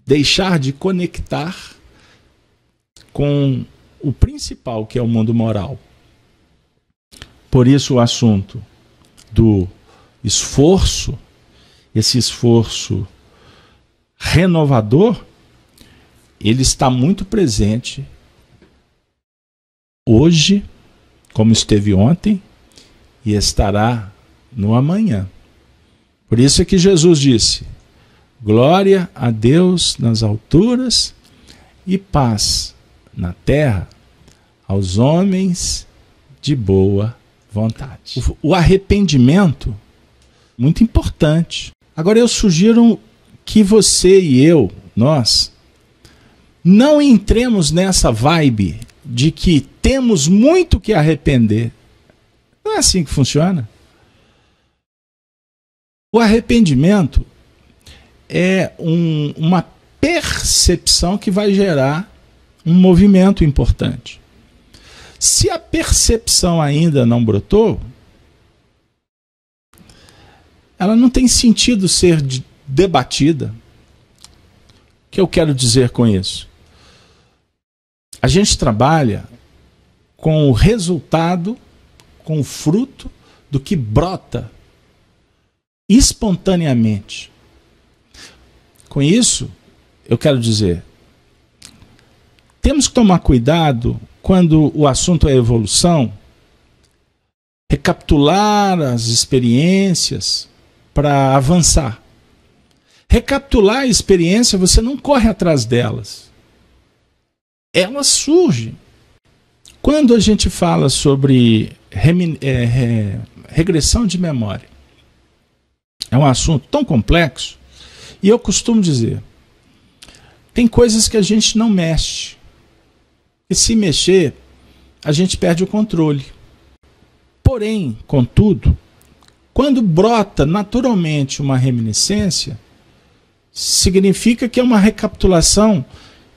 deixar de conectar com o principal, que é o mundo moral. Por isso, o assunto do esforço, esse esforço renovador, ele está muito presente hoje, como esteve ontem, e estará no amanhã. Por isso é que Jesus disse: Glória a Deus nas alturas e paz na terra aos homens de boa vontade. O arrependimento, muito importante. Agora eu sugiro que você e eu, nós, não entremos nessa vibe de que temos muito que arrepender. Não é assim que funciona. O arrependimento é um, uma percepção que vai gerar um movimento importante. Se a percepção ainda não brotou, ela não tem sentido ser debatida. O que eu quero dizer com isso? A gente trabalha com o resultado, com o fruto do que brota espontaneamente. Com isso, eu quero dizer, temos que tomar cuidado quando o assunto é evolução, recapitular as experiências para avançar recapitular a experiência, você não corre atrás delas. Elas surgem. Quando a gente fala sobre é, regressão de memória, é um assunto tão complexo, e eu costumo dizer: tem coisas que a gente não mexe, e se mexer, a gente perde o controle. Porém, contudo, quando brota naturalmente uma reminiscência, significa que é uma recapitulação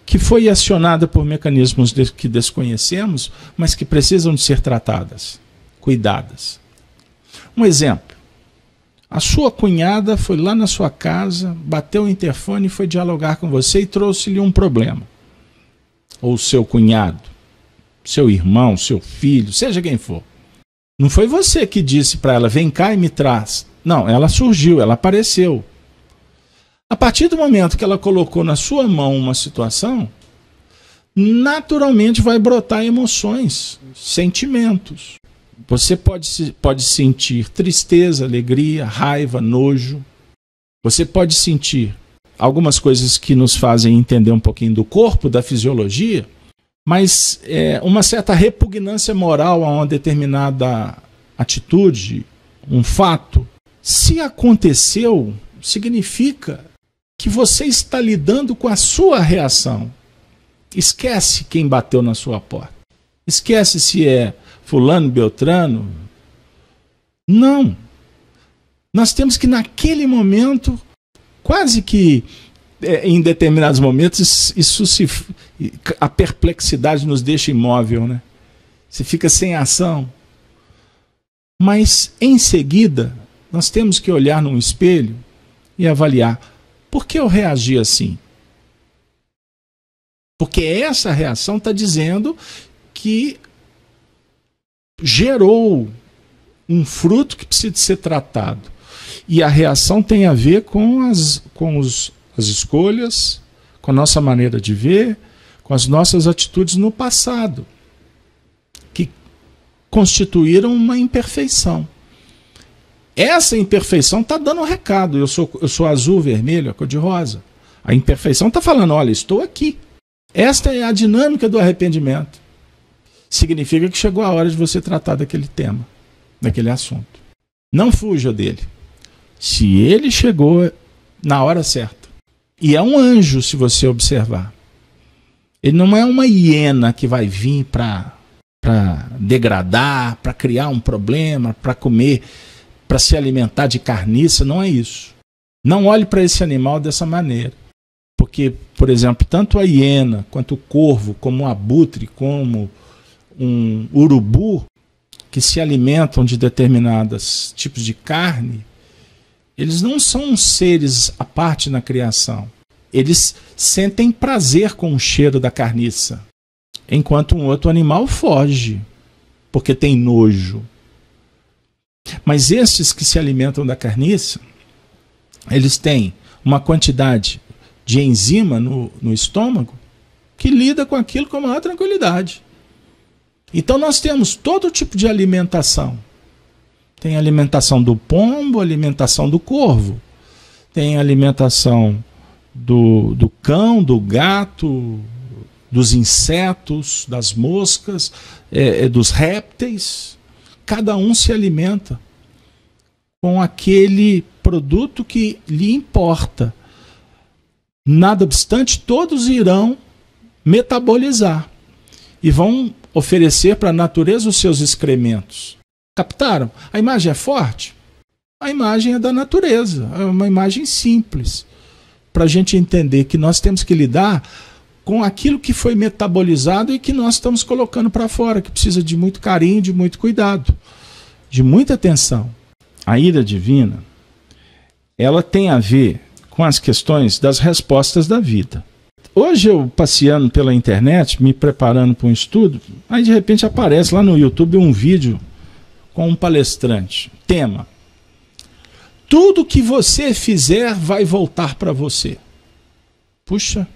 que foi acionada por mecanismos que desconhecemos, mas que precisam de ser tratadas, cuidadas. Um exemplo. A sua cunhada foi lá na sua casa, bateu o interfone e foi dialogar com você e trouxe-lhe um problema. Ou seu cunhado, seu irmão, seu filho, seja quem for. Não foi você que disse para ela: vem cá e me traz. Não, ela surgiu, ela apareceu. A partir do momento que ela colocou na sua mão uma situação, naturalmente vai brotar emoções, sentimentos. Você pode, pode sentir tristeza, alegria, raiva, nojo. Você pode sentir algumas coisas que nos fazem entender um pouquinho do corpo, da fisiologia, mas é, uma certa repugnância moral a uma determinada atitude, um fato. Se aconteceu, significa que você está lidando com a sua reação. Esquece quem bateu na sua porta. Esquece se é fulano, beltrano. Não. Nós temos que naquele momento, quase que é, em determinados momentos, isso se, a perplexidade nos deixa imóvel, né? Você fica sem ação. Mas em seguida, nós temos que olhar num espelho e avaliar por que eu reagi assim? Porque essa reação está dizendo que gerou um fruto que precisa ser tratado. E a reação tem a ver com as, com os, as escolhas, com a nossa maneira de ver, com as nossas atitudes no passado, que constituíram uma imperfeição. Essa imperfeição está dando um recado. Eu sou, eu sou azul, vermelho, cor de rosa. A imperfeição está falando: olha, estou aqui. Esta é a dinâmica do arrependimento. Significa que chegou a hora de você tratar daquele tema, daquele assunto. Não fuja dele. Se ele chegou na hora certa. E é um anjo, se você observar. Ele não é uma hiena que vai vir para degradar, para criar um problema, para comer para se alimentar de carniça, não é isso. Não olhe para esse animal dessa maneira. Porque, por exemplo, tanto a hiena, quanto o corvo, como o abutre, como um urubu, que se alimentam de determinados tipos de carne, eles não são seres à parte na criação. Eles sentem prazer com o cheiro da carniça, enquanto um outro animal foge, porque tem nojo. Mas estes que se alimentam da carniça, eles têm uma quantidade de enzima no, no estômago que lida com aquilo com a maior tranquilidade. Então nós temos todo tipo de alimentação. Tem alimentação do pombo, alimentação do corvo, tem alimentação do, do cão, do gato, dos insetos, das moscas, é, é, dos répteis. Cada um se alimenta com aquele produto que lhe importa. Nada obstante, todos irão metabolizar e vão oferecer para a natureza os seus excrementos. Captaram? A imagem é forte? A imagem é da natureza, é uma imagem simples para a gente entender que nós temos que lidar com aquilo que foi metabolizado e que nós estamos colocando para fora, que precisa de muito carinho, de muito cuidado, de muita atenção a ira divina, ela tem a ver com as questões das respostas da vida. Hoje eu passeando pela internet, me preparando para um estudo, aí de repente aparece lá no YouTube um vídeo com um palestrante. Tema: Tudo que você fizer vai voltar para você. Puxa,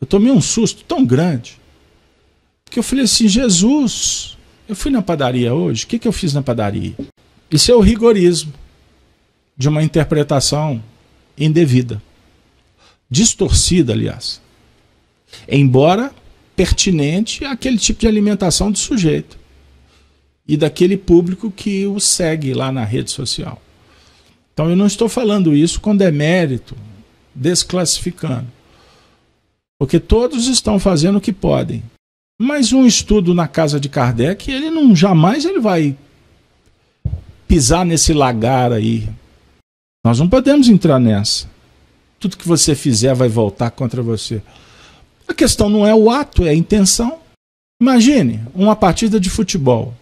eu tomei um susto tão grande que eu falei assim: Jesus, eu fui na padaria hoje, o que, que eu fiz na padaria? Isso é o rigorismo de uma interpretação indevida, distorcida, aliás, embora pertinente àquele tipo de alimentação do sujeito e daquele público que o segue lá na rede social. Então eu não estou falando isso com demérito, desclassificando, porque todos estão fazendo o que podem. Mas um estudo na casa de Kardec, ele não jamais ele vai pisar nesse lagar aí. Nós não podemos entrar nessa. Tudo que você fizer vai voltar contra você. A questão não é o ato, é a intenção. Imagine uma partida de futebol.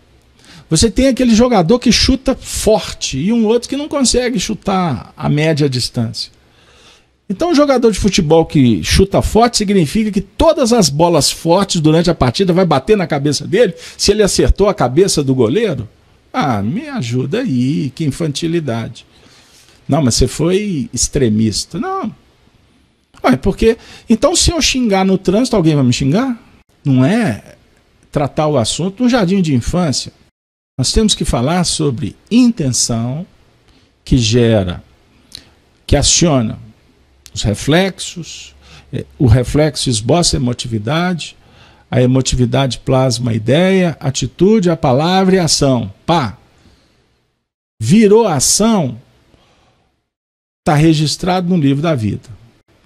Você tem aquele jogador que chuta forte e um outro que não consegue chutar a média distância. Então, um jogador de futebol que chuta forte significa que todas as bolas fortes durante a partida vai bater na cabeça dele, se ele acertou a cabeça do goleiro. Ah, me ajuda aí, que infantilidade. Não, mas você foi extremista. Não. Ué, porque. Então, se eu xingar no trânsito, alguém vai me xingar? Não é tratar o assunto no jardim de infância. Nós temos que falar sobre intenção que gera, que aciona os reflexos, eh, o reflexo esboça a emotividade, a emotividade plasma a ideia, atitude, a palavra e a ação. Pá! Virou ação, está registrado no livro da vida.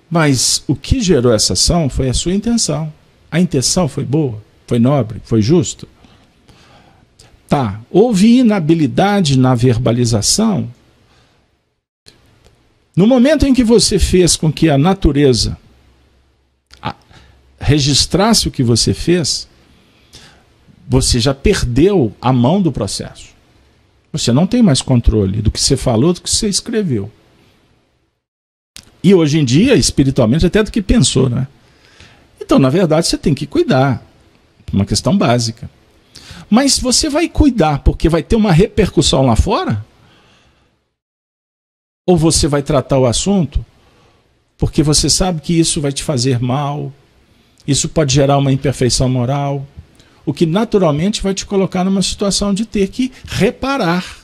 Mas o que gerou essa ação foi a sua intenção. A intenção foi boa, foi nobre, foi justo. Tá, houve inabilidade na verbalização. No momento em que você fez com que a natureza registrasse o que você fez, você já perdeu a mão do processo. Você não tem mais controle do que você falou, do que você escreveu. E hoje em dia, espiritualmente, até do que pensou, né? Então, na verdade, você tem que cuidar. É uma questão básica. Mas você vai cuidar porque vai ter uma repercussão lá fora? Ou você vai tratar o assunto porque você sabe que isso vai te fazer mal, isso pode gerar uma imperfeição moral, o que naturalmente vai te colocar numa situação de ter que reparar.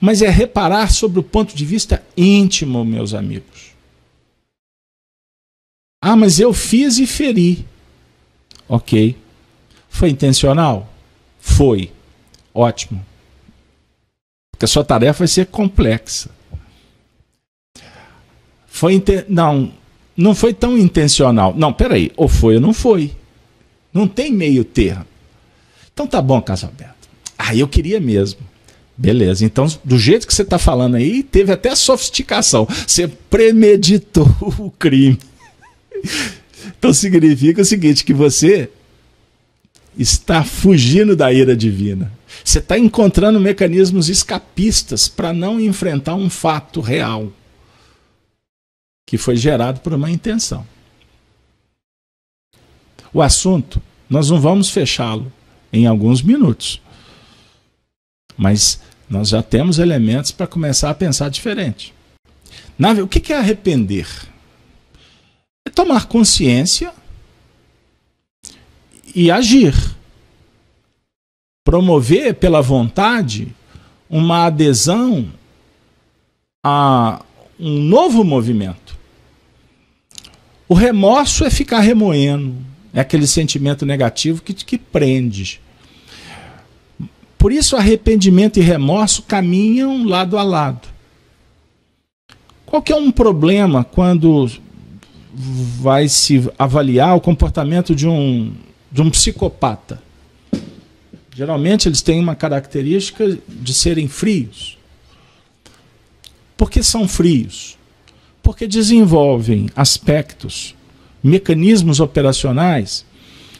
Mas é reparar sobre o ponto de vista íntimo, meus amigos. Ah, mas eu fiz e feri. Ok. Foi intencional? Foi. Ótimo. Porque a sua tarefa vai ser complexa. Foi inte... Não, não foi tão intencional. Não, peraí, ou foi ou não foi. Não tem meio termo. Então tá bom, Casalberto. Ah, eu queria mesmo. Beleza, então do jeito que você está falando aí, teve até sofisticação. Você premeditou o crime. Então significa o seguinte: que você está fugindo da ira divina. Você está encontrando mecanismos escapistas para não enfrentar um fato real que foi gerado por uma intenção. O assunto, nós não vamos fechá-lo em alguns minutos, mas nós já temos elementos para começar a pensar diferente. Na, o que é arrepender? É tomar consciência e agir. Promover pela vontade uma adesão a um novo movimento. O remorso é ficar remoendo, é aquele sentimento negativo que, que prende. Por isso, arrependimento e remorso caminham lado a lado. Qual que é um problema quando vai se avaliar o comportamento de um, de um psicopata? Geralmente eles têm uma característica de serem frios. Por que são frios? porque desenvolvem aspectos, mecanismos operacionais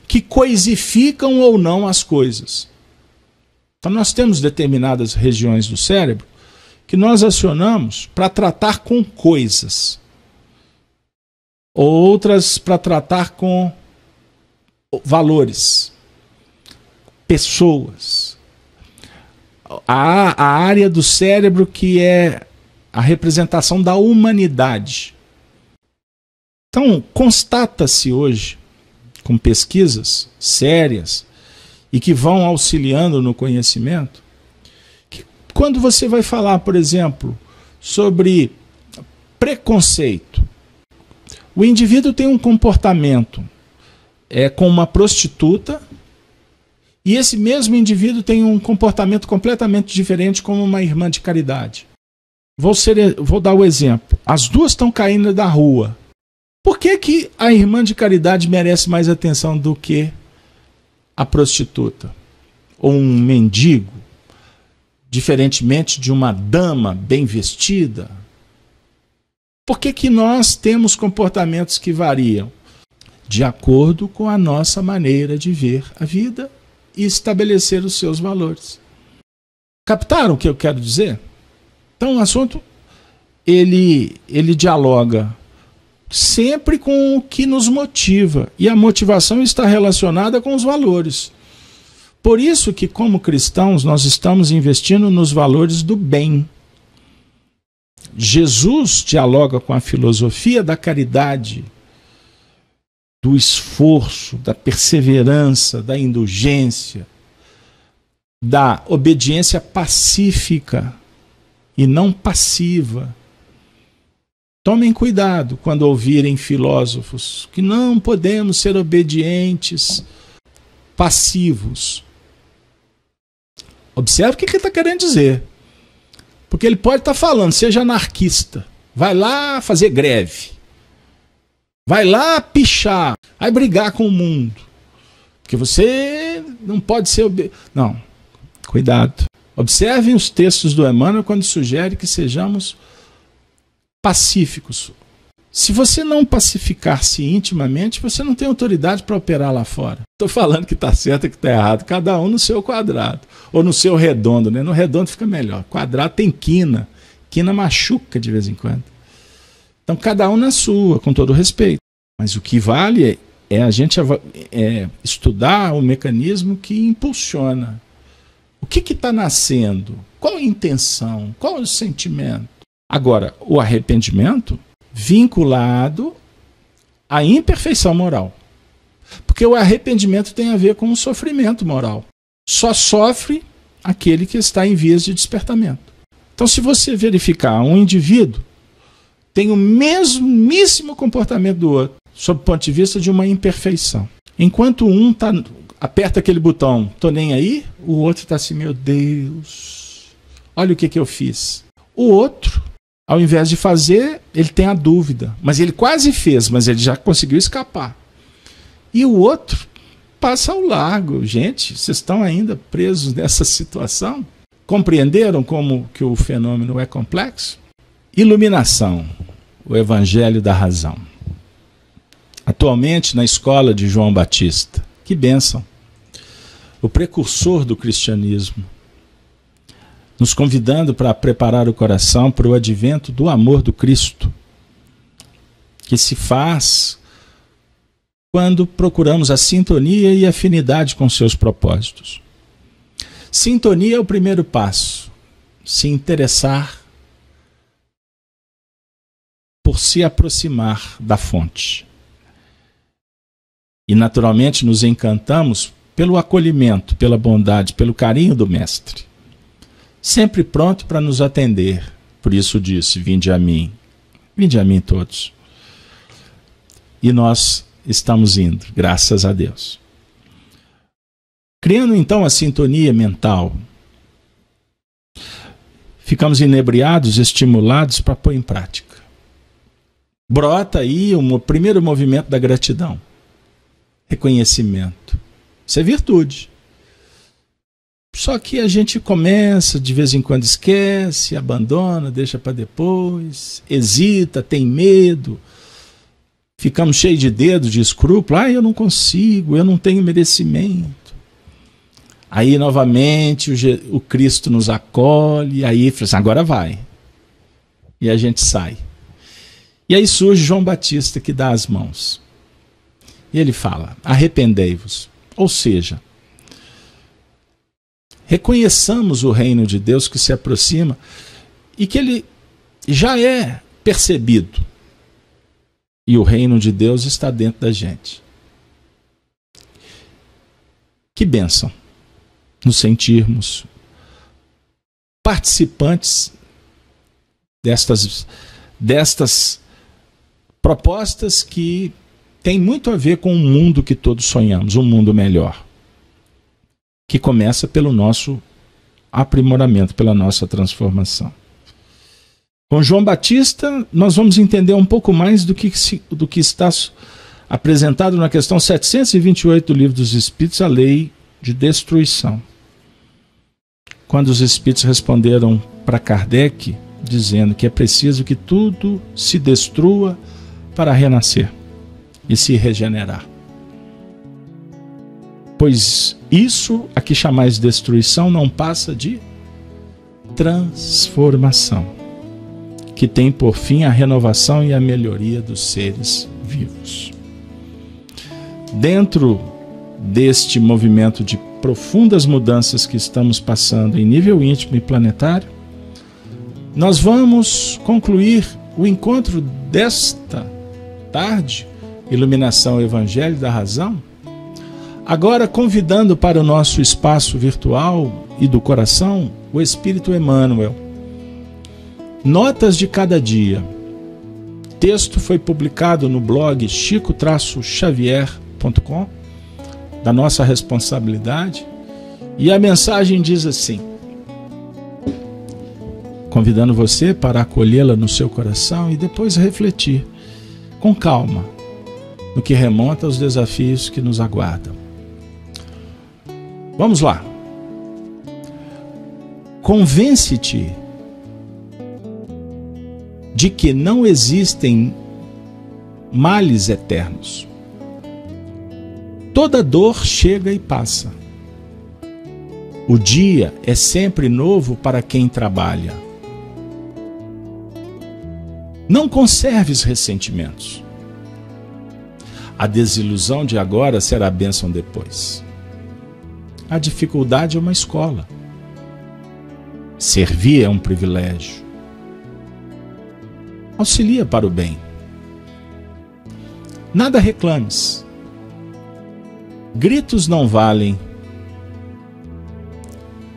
que coisificam ou não as coisas. Então, nós temos determinadas regiões do cérebro que nós acionamos para tratar com coisas, outras para tratar com valores, pessoas. A, a área do cérebro que é a representação da humanidade. Então, constata-se hoje, com pesquisas sérias e que vão auxiliando no conhecimento, que quando você vai falar, por exemplo, sobre preconceito, o indivíduo tem um comportamento é, com uma prostituta e esse mesmo indivíduo tem um comportamento completamente diferente com uma irmã de caridade. Vou, ser, vou dar o exemplo. As duas estão caindo da rua. Por que, que a irmã de caridade merece mais atenção do que a prostituta? Ou um mendigo? Diferentemente de uma dama bem vestida? Por que, que nós temos comportamentos que variam? De acordo com a nossa maneira de ver a vida e estabelecer os seus valores. Captaram o que eu quero dizer? Então, o assunto ele, ele dialoga sempre com o que nos motiva. E a motivação está relacionada com os valores. Por isso que, como cristãos, nós estamos investindo nos valores do bem. Jesus dialoga com a filosofia da caridade, do esforço, da perseverança, da indulgência, da obediência pacífica e não passiva. Tomem cuidado quando ouvirem filósofos que não podemos ser obedientes, passivos. Observe o que ele está querendo dizer. Porque ele pode estar tá falando, seja anarquista, vai lá fazer greve, vai lá pichar, vai brigar com o mundo. Porque você não pode ser. Ob... Não, cuidado. Observem os textos do Emmanuel quando sugere que sejamos pacíficos. Se você não pacificar-se intimamente, você não tem autoridade para operar lá fora. Estou falando que está certo e que está errado. Cada um no seu quadrado. Ou no seu redondo, né? No redondo fica melhor. Quadrado tem quina. Quina machuca de vez em quando. Então, cada um na sua, com todo respeito. Mas o que vale é, é a gente é, estudar o mecanismo que impulsiona que está nascendo? Qual a intenção? Qual o sentimento? Agora, o arrependimento vinculado à imperfeição moral. Porque o arrependimento tem a ver com o sofrimento moral. Só sofre aquele que está em vias de despertamento. Então, se você verificar um indivíduo tem o mesmíssimo comportamento do outro, sob o ponto de vista de uma imperfeição. Enquanto um está aperta aquele botão, tô nem aí, o outro está assim, meu Deus, olha o que, que eu fiz. O outro, ao invés de fazer, ele tem a dúvida, mas ele quase fez, mas ele já conseguiu escapar. E o outro passa ao largo, gente, vocês estão ainda presos nessa situação? Compreenderam como que o fenômeno é complexo? Iluminação, o evangelho da razão. Atualmente na escola de João Batista, que bênção! O precursor do cristianismo, nos convidando para preparar o coração para o advento do amor do Cristo, que se faz quando procuramos a sintonia e afinidade com seus propósitos. Sintonia é o primeiro passo, se interessar por se aproximar da fonte. E naturalmente nos encantamos pelo acolhimento, pela bondade, pelo carinho do Mestre. Sempre pronto para nos atender. Por isso disse: Vinde a mim, vinde a mim todos. E nós estamos indo, graças a Deus. Criando então a sintonia mental, ficamos inebriados, estimulados para pôr em prática. Brota aí o primeiro movimento da gratidão reconhecimento. Isso é virtude. Só que a gente começa, de vez em quando esquece, abandona, deixa para depois, hesita, tem medo. Ficamos cheios de dedos, de escrúpulo. Ah, eu não consigo, eu não tenho merecimento. Aí, novamente, o, o Cristo nos acolhe, aí fala assim, agora vai. E a gente sai. E aí surge João Batista que dá as mãos. E ele fala: arrependei-vos. Ou seja, reconheçamos o reino de Deus que se aproxima e que ele já é percebido. E o reino de Deus está dentro da gente. Que bênção nos sentirmos participantes destas, destas propostas que tem muito a ver com o mundo que todos sonhamos, um mundo melhor, que começa pelo nosso aprimoramento, pela nossa transformação. Com João Batista, nós vamos entender um pouco mais do que, do que está apresentado na questão 728 do Livro dos Espíritos, a lei de destruição. Quando os Espíritos responderam para Kardec, dizendo que é preciso que tudo se destrua para renascer e se regenerar. Pois isso a que chamais destruição não passa de transformação, que tem por fim a renovação e a melhoria dos seres vivos. Dentro deste movimento de profundas mudanças que estamos passando em nível íntimo e planetário, nós vamos concluir o encontro desta tarde Iluminação Evangelho da Razão, agora convidando para o nosso espaço virtual e do coração o Espírito Emmanuel. Notas de cada dia. Texto foi publicado no blog chico-xavier.com, da nossa responsabilidade, e a mensagem diz assim: convidando você para acolhê-la no seu coração e depois refletir com calma no que remonta aos desafios que nos aguardam. Vamos lá. Convence-te de que não existem males eternos. Toda dor chega e passa. O dia é sempre novo para quem trabalha. Não conserves ressentimentos. A desilusão de agora será bênção depois. A dificuldade é uma escola. Servir é um privilégio. Auxilia para o bem. Nada reclames. Gritos não valem.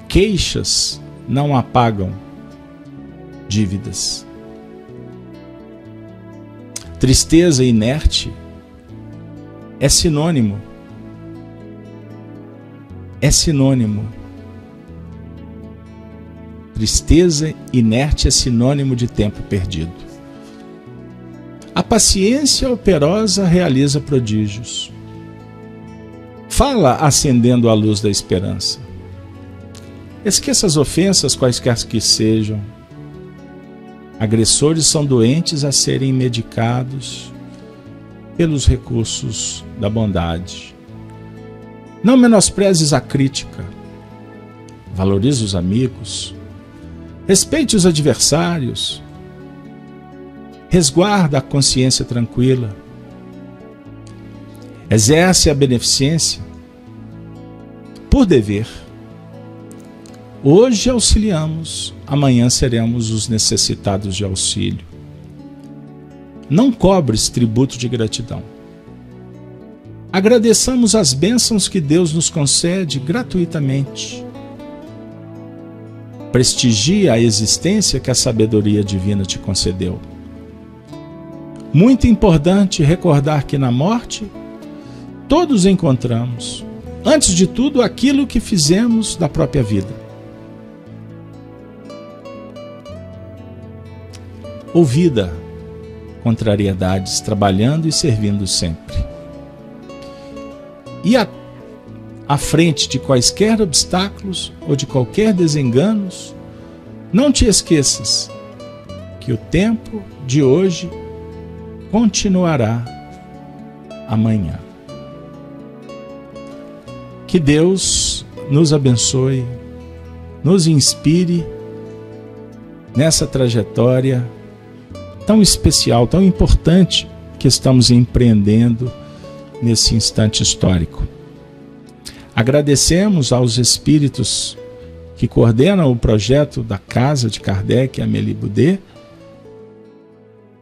Queixas não apagam dívidas. Tristeza inerte é sinônimo. É sinônimo. Tristeza inerte é sinônimo de tempo perdido. A paciência operosa realiza prodígios. Fala acendendo a luz da esperança. Esqueça as ofensas, quaisquer que sejam. Agressores são doentes a serem medicados, pelos recursos da bondade. Não menosprezes a crítica. Valorize os amigos. Respeite os adversários. Resguarda a consciência tranquila. Exerce a beneficência por dever. Hoje auxiliamos, amanhã seremos os necessitados de auxílio não cobres tributo de gratidão. Agradeçamos as bênçãos que Deus nos concede gratuitamente. Prestigia a existência que a sabedoria divina te concedeu. Muito importante recordar que na morte todos encontramos, antes de tudo, aquilo que fizemos da própria vida. Ouvida contrariedades, trabalhando e servindo sempre. E a, à frente de quaisquer obstáculos ou de qualquer desenganos, não te esqueças que o tempo de hoje continuará amanhã. Que Deus nos abençoe, nos inspire nessa trajetória tão especial, tão importante que estamos empreendendo nesse instante histórico. Agradecemos aos espíritos que coordenam o projeto da Casa de Kardec, Amélie Boudet,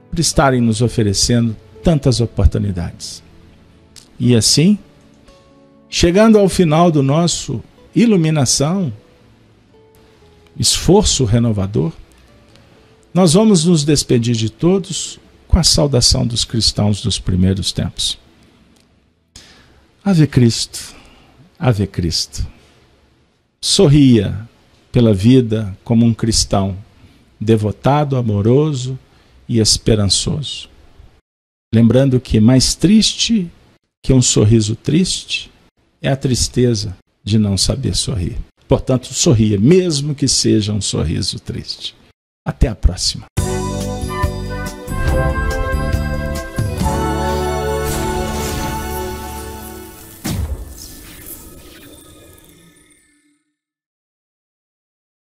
por estarem nos oferecendo tantas oportunidades. E assim, chegando ao final do nosso iluminação, esforço renovador, nós vamos nos despedir de todos com a saudação dos cristãos dos primeiros tempos. Ave Cristo, Ave Cristo. Sorria pela vida como um cristão, devotado, amoroso e esperançoso. Lembrando que mais triste que um sorriso triste é a tristeza de não saber sorrir. Portanto, sorria, mesmo que seja um sorriso triste. Até a próxima.